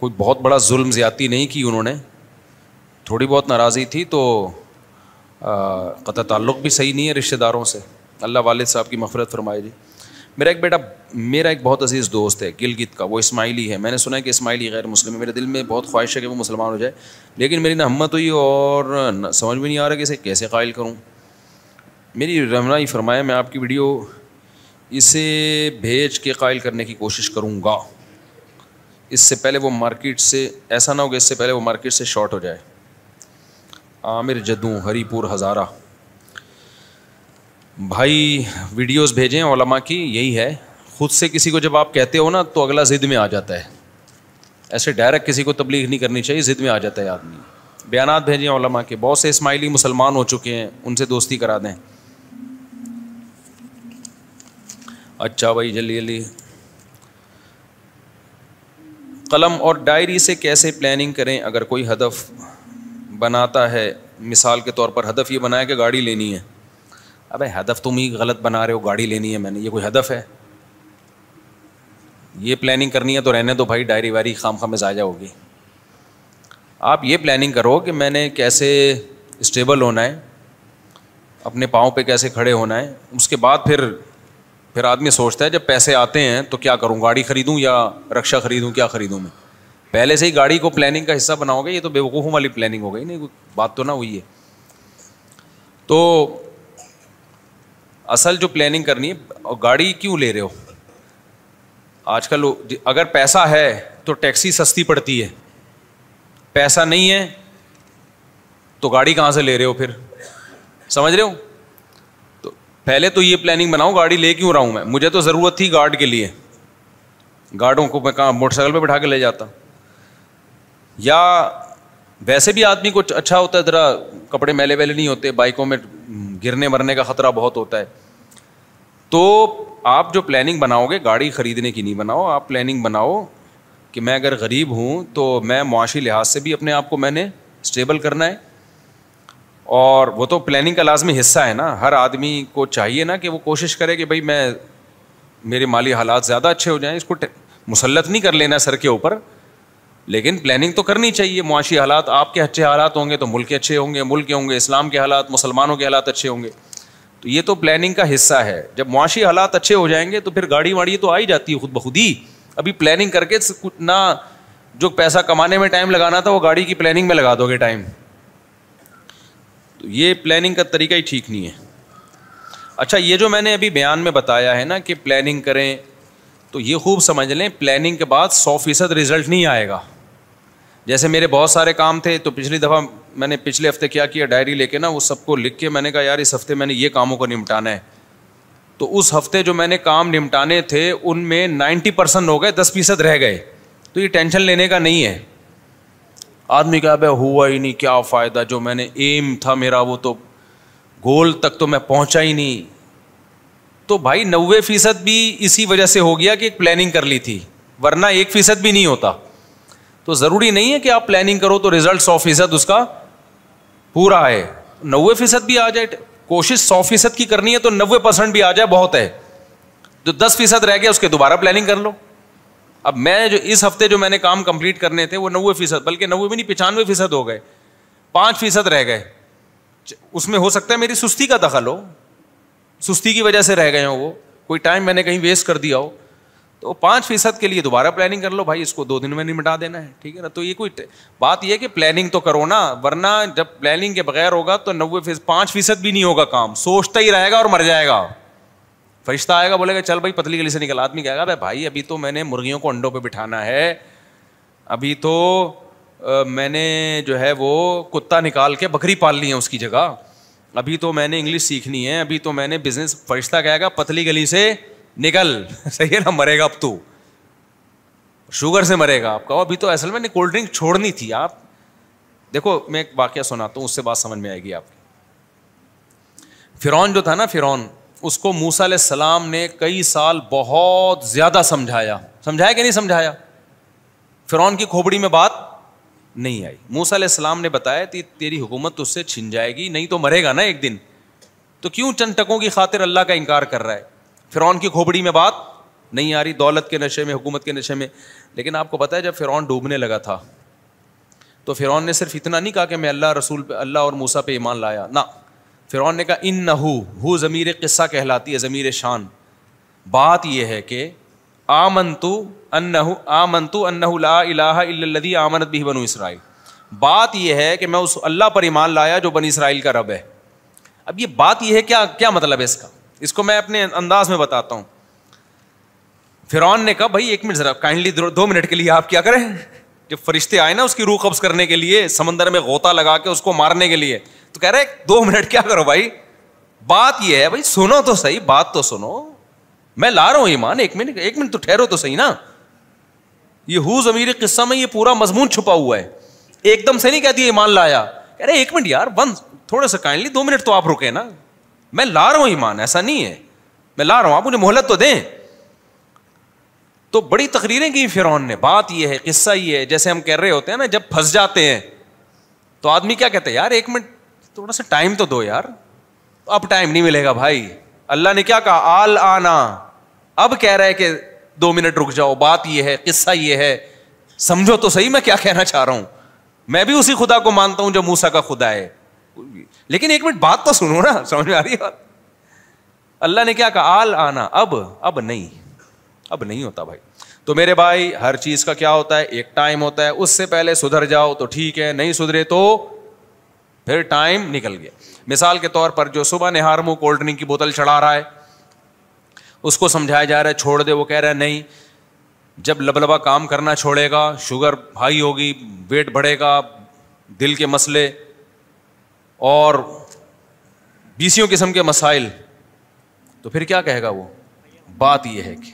कोई बहुत बड़ा जुल्म ज़्यादती नहीं की उन्होंने थोड़ी बहुत नाराज़ी थी तो कत तल्लुक़ भी सही नहीं है रिश्तेदारों से अल्लाह वाले साहब की मफरत फरमाए जी मेरा एक बेटा मेरा एक बहुत अजीज़ दोस्त है गिलगित का वो इस्माइली है मैंने सुना है कि इस्माइली गैर मुस्लिम है मेरे दिल में बहुत ख्वाहिश है कि वो मुसलमान हो जाए लेकिन मेरी ना हिम्मत हुई और समझ में नहीं आ रहा कि इसे कैसे कायल करूँ मेरी रहनमाई फरमाया मैं आपकी वीडियो इसे भेज के कायल करने की कोशिश करूँगा इससे पहले वो मार्केट से ऐसा ना हो कि इससे पहले वो मार्केट से शॉर्ट हो जाए आमिर जदू हरीपुर हज़ारा भाई वीडियोस भेजें ओलमा की यही है ख़ुद से किसी को जब आप कहते हो ना तो अगला ज़िद में आ जाता है ऐसे डायरेक्ट किसी को तबलीग नहीं करनी चाहिए ज़िद में आ जाता है आदमी बयान भेजें ओलमा के बहुत से इसमाइली मुसलमान हो चुके हैं उनसे दोस्ती करा दें अच्छा भाई जल्दी जल्दी कलम और डायरी से कैसे प्लानिंग करें अगर कोई हदफ बनाता है मिसाल के तौर पर हदफ़ ये बनाया कि गाड़ी लेनी है अबे हदफ़ तुम ही गलत बना रहे हो गाड़ी लेनी है मैंने ये कोई हदफ़ है ये प्लानिंग करनी है तो रहने दो भाई डायरी वायरी खाम खाम में ज़ाया होगी आप ये प्लानिंग करो कि मैंने कैसे स्टेबल होना है अपने पाँव पे कैसे खड़े होना है उसके बाद फिर फिर आदमी सोचता है जब पैसे आते हैं तो क्या करूँ गाड़ी ख़रीदूँ या रक्षा ख़रीदूँ क्या ख़रीदूँ मैं पहले से ही गाड़ी को प्लानिंग का हिस्सा बनाओगे ये तो बेवकूफ़ों वाली प्लानिंग हो गई नहीं बात तो ना हुई है तो असल जो प्लानिंग करनी है गाड़ी क्यों ले रहे हो आजकल अगर पैसा है तो टैक्सी सस्ती पड़ती है पैसा नहीं है तो गाड़ी कहाँ से ले रहे हो फिर समझ रहे हो तो पहले तो ये प्लानिंग बनाऊँ गाड़ी ले क्यों रहा हूँ मैं मुझे तो ज़रूरत थी गार्ड के लिए गार्डों को मैं कहाँ मोटरसाइकिल पर बैठा के ले जाता या वैसे भी आदमी को अच्छा होता है ज़रा कपड़े मेले वेले नहीं होते बाइकों में गिरने मरने का ख़तरा बहुत होता है तो आप जो प्लानिंग बनाओगे गाड़ी ख़रीदने की नहीं बनाओ आप प्लानिंग बनाओ कि मैं अगर गरीब हूँ तो मैं मुआशी लिहाज से भी अपने आप को मैंने स्टेबल करना है और वो तो प्लानिंग का लाजमी हिस्सा है ना हर आदमी को चाहिए ना कि वो कोशिश करे कि भाई मैं मेरे माली हालात ज़्यादा अच्छे हो जाएं इसको मुसलत नहीं कर लेना सर के ऊपर लेकिन प्लानिंग तो करनी चाहिए मुआशी हालात आपके अच्छे हालात होंगे तो मुल्क के अच्छे होंगे मुल्क के होंगे इस्लाम के हालात मुसलमानों के हालात अच्छे होंगे तो ये तो प्लानिंग का हिस्सा है जब मुआशी हालात अच्छे हो जाएंगे तो फिर गाड़ी वाड़ी तो आ ही जाती है खुद बखुद ही अभी प्लानिंग करके ना जो पैसा कमाने में टाइम लगाना था वो गाड़ी की प्लानिंग में लगा दोगे टाइम तो ये प्लानिंग का तरीका ही ठीक नहीं है अच्छा ये जो मैंने अभी बयान में बताया है ना कि प्लानिंग करें तो ये खूब समझ लें प्लानिंग के बाद सौ फीसद रिज़ल्ट नहीं आएगा जैसे मेरे बहुत सारे काम थे तो पिछली दफ़ा मैंने पिछले हफ्ते क्या किया डायरी लेके ना वो सबको लिख के मैंने कहा यार इस हफ्ते मैंने ये कामों को निपटाना है तो उस हफ्ते जो मैंने काम निपटाने थे उनमें नाइन्टी परसेंट हो गए दस फीसद रह गए तो ये टेंशन लेने का नहीं है आदमी का भाई हुआ ही नहीं क्या फ़ायदा जो मैंने एम था मेरा वो तो गोल तक तो मैं पहुंचा ही नहीं तो भाई नब्बे फीसद भी इसी वजह से हो गया कि एक प्लानिंग कर ली थी वरना एक फीसद भी नहीं होता तो ज़रूरी नहीं है कि आप प्लानिंग करो तो रिजल्ट सौ फीसद उसका पूरा आए नब्बे फीसद भी आ जाए कोशिश सौ फीसद की करनी है तो नब्बे परसेंट भी आ जाए बहुत है जो दस फीसद रह गया उसके दोबारा प्लानिंग कर लो अब मैं जो इस हफ्ते जो मैंने काम कंप्लीट करने थे वो नब्बे फीसद बल्कि नब्बे भी नहीं पचानवे फीसद हो गए पांच फीसद रह गए उसमें हो सकता है मेरी सुस्ती का दखल हो सुस्ती की वजह से रह गए हो वो कोई टाइम मैंने कहीं वेस्ट कर दिया हो तो पाँच फीसद के लिए दोबारा प्लानिंग कर लो भाई इसको दो दिन में नहीं मिटा देना है ठीक है ना तो ये कोई बात ये है कि प्लानिंग तो करो ना वरना जब प्लानिंग के बगैर होगा तो नब्बे फीसद पाँच फीसद भी नहीं होगा काम सोचता ही रहेगा और मर जाएगा फरिश्ता आएगा बोलेगा चल भाई पतली गली से निकल आदमी कहेगा भाई भाई अभी तो मैंने मुर्गियों को अंडों पर बिठाना है अभी तो आ, मैंने जो है वो कुत्ता निकाल के बकरी पाल ली है उसकी जगह अभी तो मैंने इंग्लिश सीखनी है अभी तो मैंने बिजनेस फरिश्ता कहेगा पतली गली से निकल सही है ना मरेगा अब तू शुगर से मरेगा आपका अभी तो असल में कोल्ड ड्रिंक छोड़नी थी आप देखो मैं एक वाक्य सुनाता हूँ उससे बात समझ में आएगी आपकी फिरौन जो था ना फिरौन उसको मूसा सलाम ने कई साल बहुत ज़्यादा समझाया समझाया कि नहीं समझाया फिरौन की खोपड़ी में बात नहीं आई मूसा सलाम ने बताया कि तेरी हुकूमत उससे छिन जाएगी नहीं तो मरेगा ना एक दिन तो क्यों चंटकों की खातिर अल्लाह का इनकार कर रहा है फिरौन की खोपड़ी में बात नहीं आ रही दौलत के नशे में हुकूमत के नशे में लेकिन आपको पता है जब फिरौन डूबने लगा था तो फिरौन ने सिर्फ इतना नहीं कहा कि मैं अल्लाह रसूल पे अल्लाह और मूसा पे ईमान लाया ना फिरौन ने कहा इन न हु हु ज़मीर किस्सा कहलाती है ज़मीर शान बात यह है कि आमंतु अन्नहु आमंतु अन्नहु ला इलाहा इल्लल्लदी आमनत भी बनु इसराइल बात यह है कि मैं उस अल्लाह पर ईमान लाया जो बनी इसराइल का रब है अब ये बात यह है क्या क्या मतलब है इसका इसको मैं अपने अंदाज में बताता हूं फिर ने कहा भाई एक मिनट जरा काइंडली दो मिनट के लिए आप क्या करें जब फरिश्ते आए ना उसकी रूह कब्ज करने के लिए समंदर में गोता लगा के उसको मारने के लिए तो कह रहे दो मिनट क्या करो भाई बात यह है भाई सुनो तो सही बात तो सुनो मैं ला रहा हूं ईमान एक मिनट एक मिनट तो ठहरो तो सही ना ये हु जमीर किस्सा में ये पूरा मजमून छुपा हुआ है एकदम से नहीं कहती ईमान लाया कह रहे एक मिनट यार बंद थोड़ा सा काइंडली दो मिनट तो आप रुके ना मैं ला रहा हूं ईमान ऐसा नहीं है मैं ला रहा हूं आप मुझे मोहलत तो दें तो बड़ी तकरीरें की फिर ने बात यह है किस्सा ये है जैसे हम कह रहे होते हैं ना जब फंस जाते हैं तो आदमी क्या कहते हैं यार एक मिनट थोड़ा सा टाइम तो दो यार अब टाइम नहीं मिलेगा भाई अल्लाह ने क्या कहा आल आना अब कह रहा है कि दो मिनट रुक जाओ बात यह है किस्सा यह है समझो तो सही मैं क्या कहना चाह रहा हूं मैं भी उसी खुदा को मानता हूं जो मूसा का खुदा है लेकिन एक मिनट बात तो सुनो ना समझ में आ रही है अल्लाह ने क्या कहा आल आना अब अब नहीं अब नहीं होता भाई तो मेरे भाई हर चीज का क्या होता है एक टाइम होता है उससे पहले सुधर जाओ तो ठीक है नहीं सुधरे तो फिर टाइम निकल गया मिसाल के तौर पर जो सुबह निहार मुंह कोल्ड ड्रिंक की बोतल चढ़ा रहा है उसको समझाया जा रहा है छोड़ दे वो कह रहा है नहीं जब लबलबा काम करना छोड़ेगा शुगर हाई होगी वेट बढ़ेगा दिल के मसले और बीसियों किस्म के मसाइल तो फिर क्या कहेगा वो बात यह है कि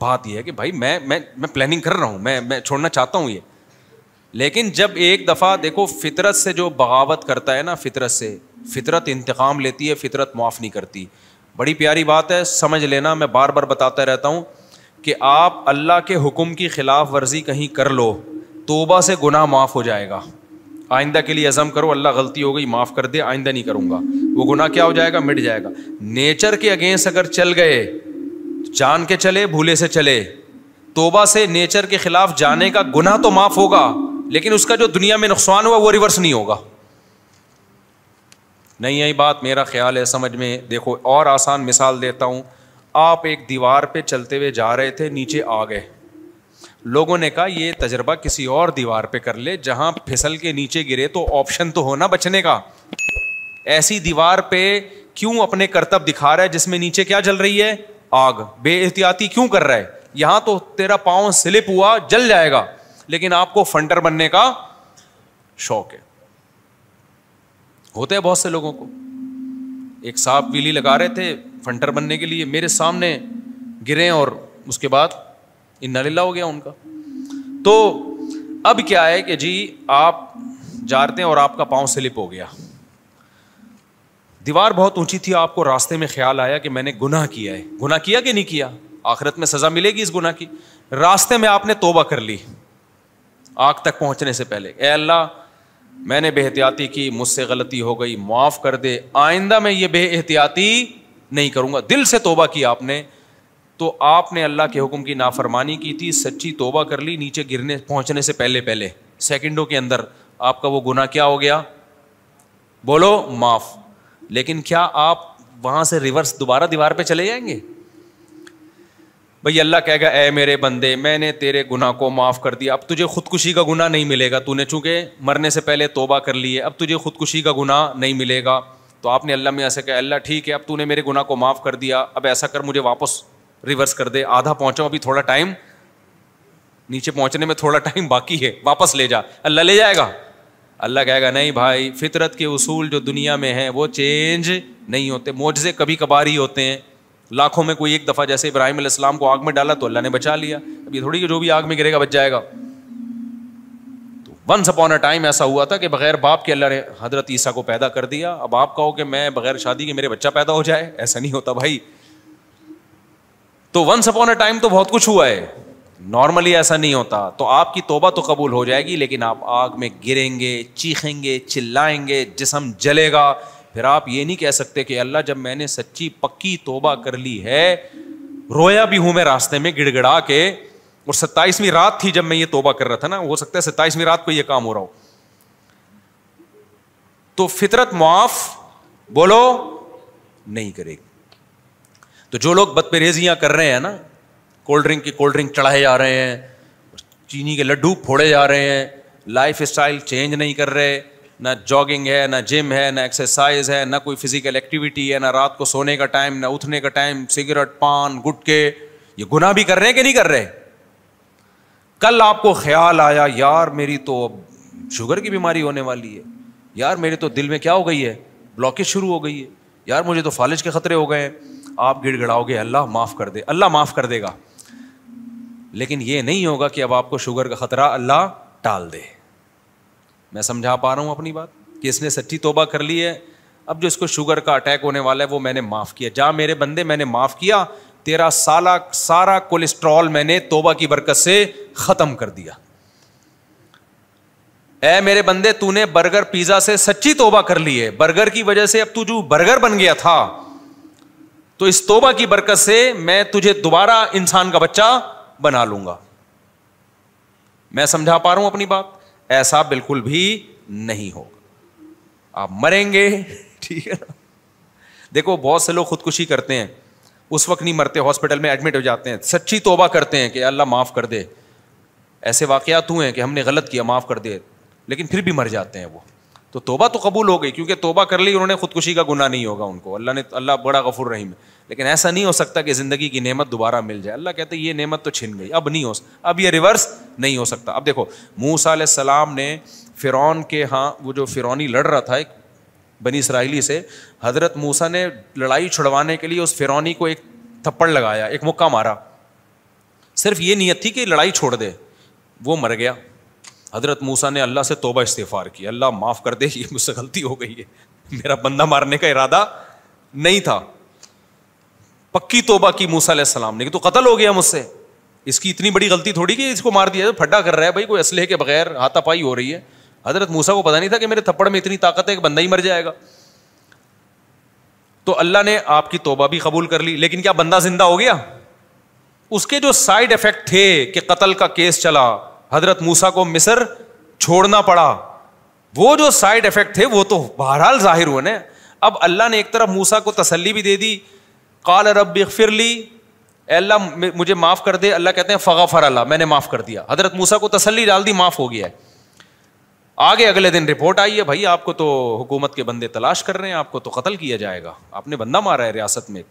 बात यह है कि भाई मैं मैं मैं प्लानिंग कर रहा हूँ मैं मैं छोड़ना चाहता हूँ ये लेकिन जब एक दफ़ा देखो फितरत से जो बगावत करता है ना फितरत से फितरत इंतकाम लेती है फितरत माफ़ नहीं करती बड़ी प्यारी बात है समझ लेना मैं बार बार बताता रहता हूँ कि आप अल्लाह के हुक्म की ख़िलाफ़ वर्जी कहीं कर लो तोबा से गुनाह माफ़ हो जाएगा आइंदा के लिए अज़म करो अल्लाह गलती हो गई माफ़ कर दे आइंदा नहीं करूंगा वो गुनाह क्या हो जाएगा मिट जाएगा नेचर के अगेंस्ट अगर चल गए जान के चले भूले से चले तोबा से नेचर के खिलाफ जाने का गुना तो माफ होगा लेकिन उसका जो दुनिया में नुकसान हुआ वो रिवर्स नहीं होगा नहीं आई बात मेरा ख्याल है समझ में देखो और आसान मिसाल देता हूं आप एक दीवार पे चलते हुए जा रहे थे नीचे आ गए लोगों ने कहा ये तजर्बा किसी और दीवार पे कर ले जहां फिसल के नीचे गिरे तो ऑप्शन तो होना बचने का ऐसी दीवार पे क्यों अपने कर्तव्य दिखा रहा है जिसमें नीचे क्या जल रही है आग एहतियाती क्यों कर रहा है यहां तो तेरा पांव स्लिप हुआ जल जाएगा लेकिन आपको फंटर बनने का शौक है होते हैं बहुत से लोगों को एक साफ वीली लगा रहे थे फंटर बनने के लिए मेरे सामने गिरे और उसके बाद इन्ना हो गया उनका तो अब क्या है कि जी आप जा रहे हैं और आपका पाँव स्लिप हो गया दीवार बहुत ऊंची थी आपको रास्ते में ख्याल आया कि मैंने गुनाह किया है गुनाह किया कि नहीं किया आखिरत में सज़ा मिलेगी इस गुनाह की रास्ते में आपने तोबा कर ली आग तक पहुंचने से पहले ए अल्लाह मैंने बेहतियाती की मुझसे गलती हो गई माफ़ कर दे आइंदा मैं ये बेहतियाती नहीं करूंगा दिल से तोबा की आपने तो आपने अल्लाह के हुक्म की नाफरमानी की थी सच्ची तोबा कर ली नीचे गिरने पहुंचने से पहले पहले सेकंडों के अंदर आपका वो गुना क्या हो गया बोलो माफ़ लेकिन क्या आप वहां से रिवर्स दोबारा दीवार पे चले जाएंगे भाई अल्लाह कहेगा ए मेरे बंदे मैंने तेरे गुना को माफ़ कर दिया अब तुझे खुदकुशी का गुना नहीं मिलेगा तूने चूंकि मरने से पहले तोबा कर ली है अब तुझे खुदकुशी का गुना नहीं मिलेगा तो आपने अल्लाह में ऐसे कहा अल्लाह ठीक है अब तूने मेरे गुना को माफ़ कर दिया अब ऐसा कर मुझे वापस रिवर्स कर दे आधा पहुंचा अभी थोड़ा टाइम नीचे पहुंचने में थोड़ा टाइम बाकी है वापस ले जा अल्लाह ले जाएगा अल्लाह कहेगा नहीं भाई फितरत के उसूल जो दुनिया में है वो चेंज नहीं होते मोजे कभी कभार ही होते हैं लाखों में कोई एक दफ़ा जैसे इब्राहिम इस्लाम को आग में डाला तो अल्लाह ने बचा लिया अभी थोड़ी जो भी आग में गिरेगा बच जाएगा तो वंस अपॉन अ टाइम ऐसा हुआ था कि बगैर बाप के अल्लाह ने हजरत ईसा को पैदा कर दिया अब आप कहो कि मैं बगैर शादी के मेरे बच्चा पैदा हो जाए ऐसा नहीं होता भाई तो वंस अपॉन अ टाइम तो बहुत कुछ हुआ है नॉर्मली ऐसा नहीं होता तो आपकी तोबा तो कबूल हो जाएगी लेकिन आप आग में गिरेंगे चीखेंगे चिल्लाएंगे जिसम जलेगा फिर आप ये नहीं कह सकते कि अल्लाह जब मैंने सच्ची पक्की तोबा कर ली है रोया भी हूं मैं रास्ते में गिड़गिड़ा के और सत्ताईसवीं रात थी जब मैं ये तोबा कर रहा था ना हो सकता है सत्ताईसवीं रात को यह काम हो रहा हो तो फितरत मुआफ बोलो नहीं करेगी तो जो लोग बदपेरेजियाँ कर रहे हैं ना कोल्ड ड्रिंक की कोल्ड ड्रिंक चढ़ाए जा रहे हैं चीनी के लड्डू फोड़े जा रहे हैं लाइफ स्टाइल चेंज नहीं कर रहे ना जॉगिंग है ना जिम है ना एक्सरसाइज है ना कोई फिजिकल एक्टिविटी है ना रात को सोने का टाइम ना उठने का टाइम सिगरेट पान गुटके ये गुना भी कर रहे हैं कि नहीं कर रहे कल आपको ख्याल आया यार मेरी तो अब शुगर की बीमारी होने वाली है यार मेरे तो दिल में क्या हो गई है ब्लॉकेज शुरू हो गई है यार मुझे तो फालिज के ख़तरे हो गए हैं आप गिड़गिड़ाओगे अल्लाह माफ़ कर दे अल्लाह माफ़ कर देगा लेकिन यह नहीं होगा कि अब आपको शुगर का ख़तरा अल्लाह टाल दे मैं समझा पा रहा हूं अपनी बात कि इसने सच्ची तोबा कर ली है अब जो इसको शुगर का अटैक होने वाला है वो मैंने माफ़ किया जा मेरे बंदे मैंने माफ़ किया तेरा साला सारा कोलेस्ट्रॉल मैंने तोबा की बरकत से ख़त्म कर दिया ऐ मेरे बंदे तूने बर्गर पिज़्ज़ा से सच्ची तोबा कर ली है बर्गर की वजह से अब तू जो बर्गर बन गया था तो इस तोबा की बरकत से मैं तुझे दोबारा इंसान का बच्चा बना लूंगा मैं समझा पा रहा हूं अपनी बात ऐसा बिल्कुल भी नहीं होगा आप मरेंगे ठीक है ना देखो बहुत से लोग खुदकुशी करते हैं उस वक्त नहीं मरते हॉस्पिटल में एडमिट हो जाते हैं सच्ची तोबा करते हैं कि अल्लाह माफ़ कर दे ऐसे वाक़ात हुए हैं कि हमने गलत किया माफ़ कर दे लेकिन फिर भी मर जाते हैं वो तो तोबा तो कबूल हो गई क्योंकि तोबा कर ली उन्होंने खुदकुशी का गुना नहीं होगा उनको अल्लाह ने अल्लाह बड़ा गफुर रहीम है लेकिन ऐसा नहीं हो सकता कि ज़िंदगी की नेमत दोबारा मिल जाए अल्लाह कहते ये नेमत तो छिन गई अब नहीं हो अब ये रिवर्स नहीं हो सकता अब देखो मूसा सलाम ने फ़िरौन के हाँ वो जो फ़िरौनी लड़ रहा था एक बनी इसराइली से हज़रत मूसा ने लड़ाई छुड़वाने के लिए उस फ़िरौनी को एक थप्पड़ लगाया एक मुक्का मारा सिर्फ ये नीयत थी कि लड़ाई छोड़ दे वो मर गया हज़रत मूसा ने अल्लाह से तोबा इस्तेफ़ार किया अल्लाह माफ़ कर दे ये मुझसे गलती हो गई है मेरा बंदा मारने का इरादा नहीं था पक्की तोबा की मूसा सलाम ने तो कतल हो गया मुझसे इसकी इतनी बड़ी गलती थोड़ी कि इसको मार दिया फड्डा कर रहा है भाई कोई असले के बगैर हाथापाई हो रही है हजरत मूसा को पता नहीं था कि मेरे थप्पड़ में इतनी ताकत है कि बंदा ही मर जाएगा तो अल्लाह ने आपकी तोबा भी कबूल कर ली लेकिन क्या बंदा जिंदा हो गया उसके जो साइड इफेक्ट थे कि कतल का केस चला हजरत मूसा को मिसर छोड़ना पड़ा वो जो साइड इफेक्ट थे वो तो बहरहाल जाहिर हुए ना अब अल्लाह ने एक तरफ मूसा को तसली भी दे दी काल रब ली अल्लाह मुझे माफ़ कर दे अल्लाह कहते हैं फ़गा फ़र अल्लाह मैंने माफ़ कर दिया हजरत मूसा को तसली डाल दी माफ़ हो गया है आगे अगले दिन रिपोर्ट आई है भाई आपको तो हुकूमत के बंदे तलाश कर रहे हैं आपको तो कतल किया जाएगा आपने बंदा मारा है रियासत में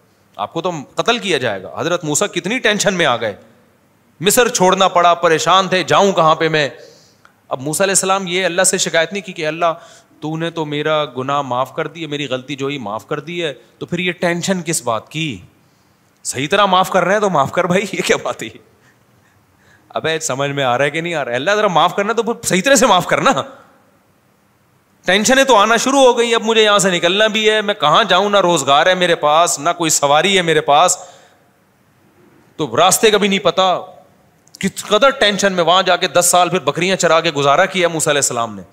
आपको तो कतल किया जाएगा हजरत मूसा कितनी टेंशन में आ गए मिस्र छोड़ना पड़ा परेशान थे जाऊं कहाँ पे मैं अब मूसा सलाम ये अल्लाह से शिकायत नहीं की कि अल्लाह तूने तो मेरा गुनाह माफ़ कर दिया मेरी गलती जो ही माफ़ कर दी है तो फिर ये टेंशन किस बात की सही तरह माफ़ कर रहे हैं तो माफ़ कर भाई ये क्या बात है अबे समझ में आ रहा है कि नहीं आ रहा है अल्लाह जरा माफ़ करना तो फिर सही तरह से माफ़ करना टेंशनें तो आना शुरू हो गई अब मुझे यहाँ से निकलना भी है मैं कहाँ जाऊँ ना रोज़गार है मेरे पास ना कोई सवारी है मेरे पास तो रास्ते का भी नहीं पता किस कदर टेंशन में वहां जाके दस साल फिर बकरियां चरा के गुजारा किया मूसा सलाम ने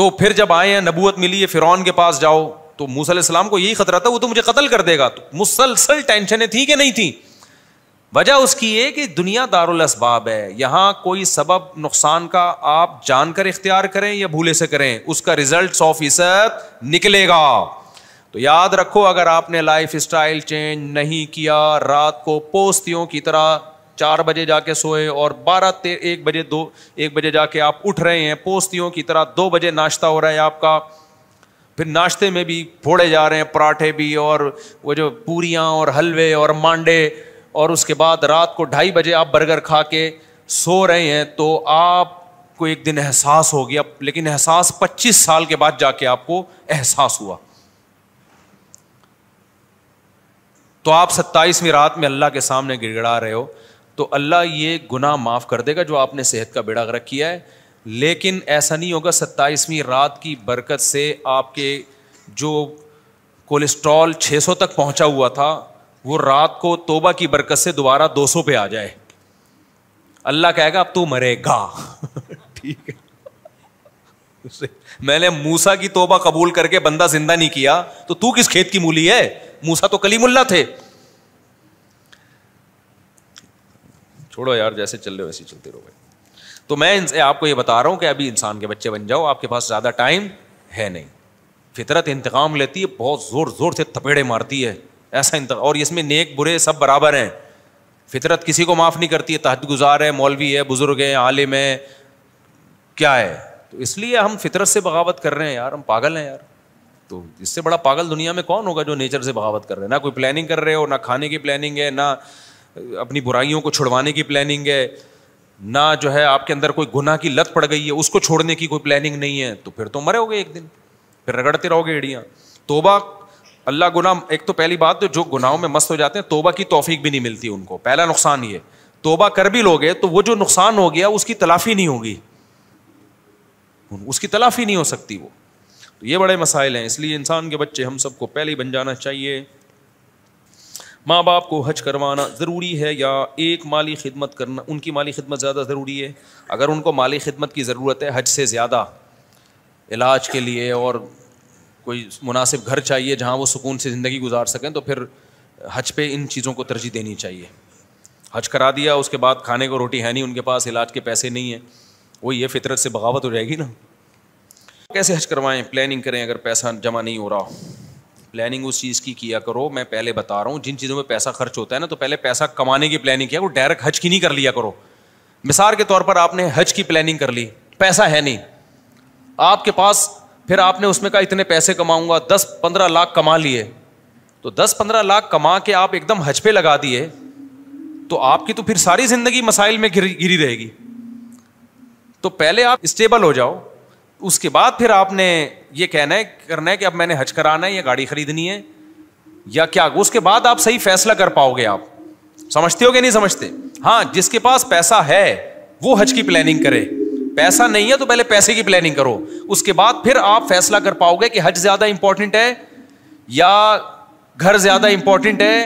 तो फिर जब आए हैं नबूत मिली है फिरौन के पास जाओ तो मूसा सलाम को यही खतरा था वो तो मुझे कत्ल कर देगा तो मुसलसल टेंशनें थी कि नहीं थी वजह उसकी ये कि दुनिया दारुल असबाब है यहाँ कोई सबब नुकसान का आप जानकर इख्तियार करें या भूले से करें उसका रिजल्ट सौ फीसद निकलेगा तो याद रखो अगर आपने लाइफ स्टाइल चेंज नहीं किया रात को पोस्तियों की तरह चार बजे जाके सोए और बारह ते एक बजे दो एक बजे जाके आप उठ रहे हैं पोस्तियों की तरह दो बजे नाश्ता हो रहा है आपका फिर नाश्ते में भी फोड़े जा रहे हैं पराठे भी और वो जो पूरियाँ और हलवे और मांडे और उसके बाद रात को ढाई बजे आप बर्गर खा के सो रहे हैं तो आपको एक दिन एहसास हो गया लेकिन एहसास 25 साल के बाद जाके आपको एहसास हुआ तो आप सत्ताईसवीं रात में अल्लाह के सामने गिड़गड़ा रहे हो तो अल्लाह ये गुनाह माफ़ कर देगा जो आपने सेहत का बेड़ा गर्क किया है लेकिन ऐसा नहीं होगा सत्ताईसवीं रात की बरकत से आपके जो कोलेस्ट्रॉल 600 तक पहुंचा हुआ था वो रात को तोबा की बरकत से दोबारा 200 पे आ जाए अल्लाह कहेगा अब तू मरेगा ठीक है मैंने मूसा की तोबा कबूल करके बंदा जिंदा नहीं किया तो तू किस खेत की मूली है मूसा तो कलीमुल्ला थे छोड़ो यार जैसे चल रहे हो वैसे चलते रहो भाई तो मैं इनसे आपको ये बता रहा हूँ कि अभी इंसान के बच्चे बन जाओ आपके पास ज़्यादा टाइम है नहीं फितरत इंतकाम लेती है बहुत ज़ोर ज़ोर से थपेड़े मारती है ऐसा इंतकाम और इसमें नेक बुरे सब बराबर हैं फितरत किसी को माफ़ नहीं करती है तहद गुजार है मौलवी है बुज़ुर्ग है आलिम है क्या है तो इसलिए हम फितरत से बगावत कर रहे हैं यार हम पागल हैं यार तो इससे बड़ा पागल दुनिया में कौन होगा जो नेचर से बगावत कर रहे हैं ना कोई प्लानिंग कर रहे हो ना खाने की प्लानिंग है ना अपनी बुराइयों को छुड़वाने की प्लानिंग है ना जो है आपके अंदर कोई गुनाह की लत पड़ गई है उसको छोड़ने की कोई प्लानिंग नहीं है तो फिर तो मरे हो गए एक दिन फिर रगड़ते रहोगे एड़ियाँ तोबा अल्लाह गुना एक तो पहली बात तो जो गुनाहों में मस्त हो जाते हैं तोबा की तोफीक भी नहीं मिलती उनको पहला नुकसान ये तोबा कर भी लोगे तो वो जो नुकसान हो गया उसकी तलाफी नहीं होगी उसकी तलाफी नहीं हो सकती वो तो ये बड़े मसाइल हैं इसलिए इंसान के बच्चे हम सबको पहले बन जाना चाहिए माँ बाप को हज करवाना ज़रूरी है या एक माली खिदमत करना उनकी माली खिदमत ज़्यादा ज़रूरी है अगर उनको माली खिदमत की ज़रूरत है हज से ज़्यादा इलाज के लिए और कोई मुनासिब घर चाहिए जहाँ वो सुकून से ज़िंदगी गुजार सकें तो फिर हज पे इन चीज़ों को तरजीह देनी चाहिए हज करा दिया उसके बाद खाने को रोटी है नहीं उनके पास इलाज के पैसे नहीं हैं वो ये फितरत से बगावत हो जाएगी ना कैसे हज करवाएं प्लानिंग करें अगर पैसा जमा नहीं हो रहा हो प्लानिंग उस चीज़ की किया करो मैं पहले बता रहा हूँ जिन चीज़ों में पैसा खर्च होता है ना तो पहले पैसा कमाने की प्लानिंग किया वो डायरेक्ट हज की नहीं कर लिया करो मिसाल के तौर पर आपने हज की प्लानिंग कर ली पैसा है नहीं आपके पास फिर आपने उसमें कहा इतने पैसे कमाऊंगा दस पंद्रह लाख कमा लिए तो दस पंद्रह लाख कमा के आप एकदम हज पे लगा दिए तो आपकी तो फिर सारी जिंदगी मसाइल में गिरी गिरी रहेगी तो पहले आप स्टेबल हो जाओ उसके बाद फिर आपने ये कहना है करना है कि अब मैंने हज कराना है या गाड़ी खरीदनी है या क्या उसके बाद आप सही फैसला कर पाओगे आप समझते हो कि नहीं समझते हाँ जिसके पास पैसा है वो हज की प्लानिंग करे पैसा नहीं है तो पहले पैसे की प्लानिंग करो उसके बाद फिर आप फैसला कर पाओगे कि हज ज्यादा इंपॉर्टेंट है या घर ज्यादा इंपॉर्टेंट है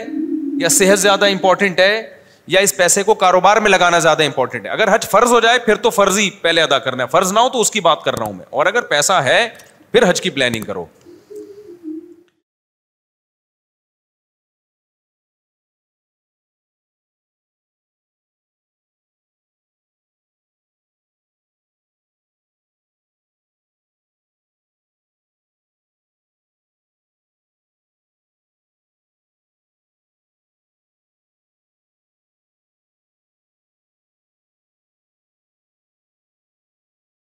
या सेहत ज्यादा इंपॉर्टेंट है या इस पैसे को कारोबार में लगाना ज्यादा इंपॉर्टेंट है अगर हज फर्ज हो जाए फिर तो फर्ज ही पहले अदा करना है फर्ज ना हो तो उसकी बात कर रहा हूं मैं और अगर पैसा है फिर हज की प्लानिंग करो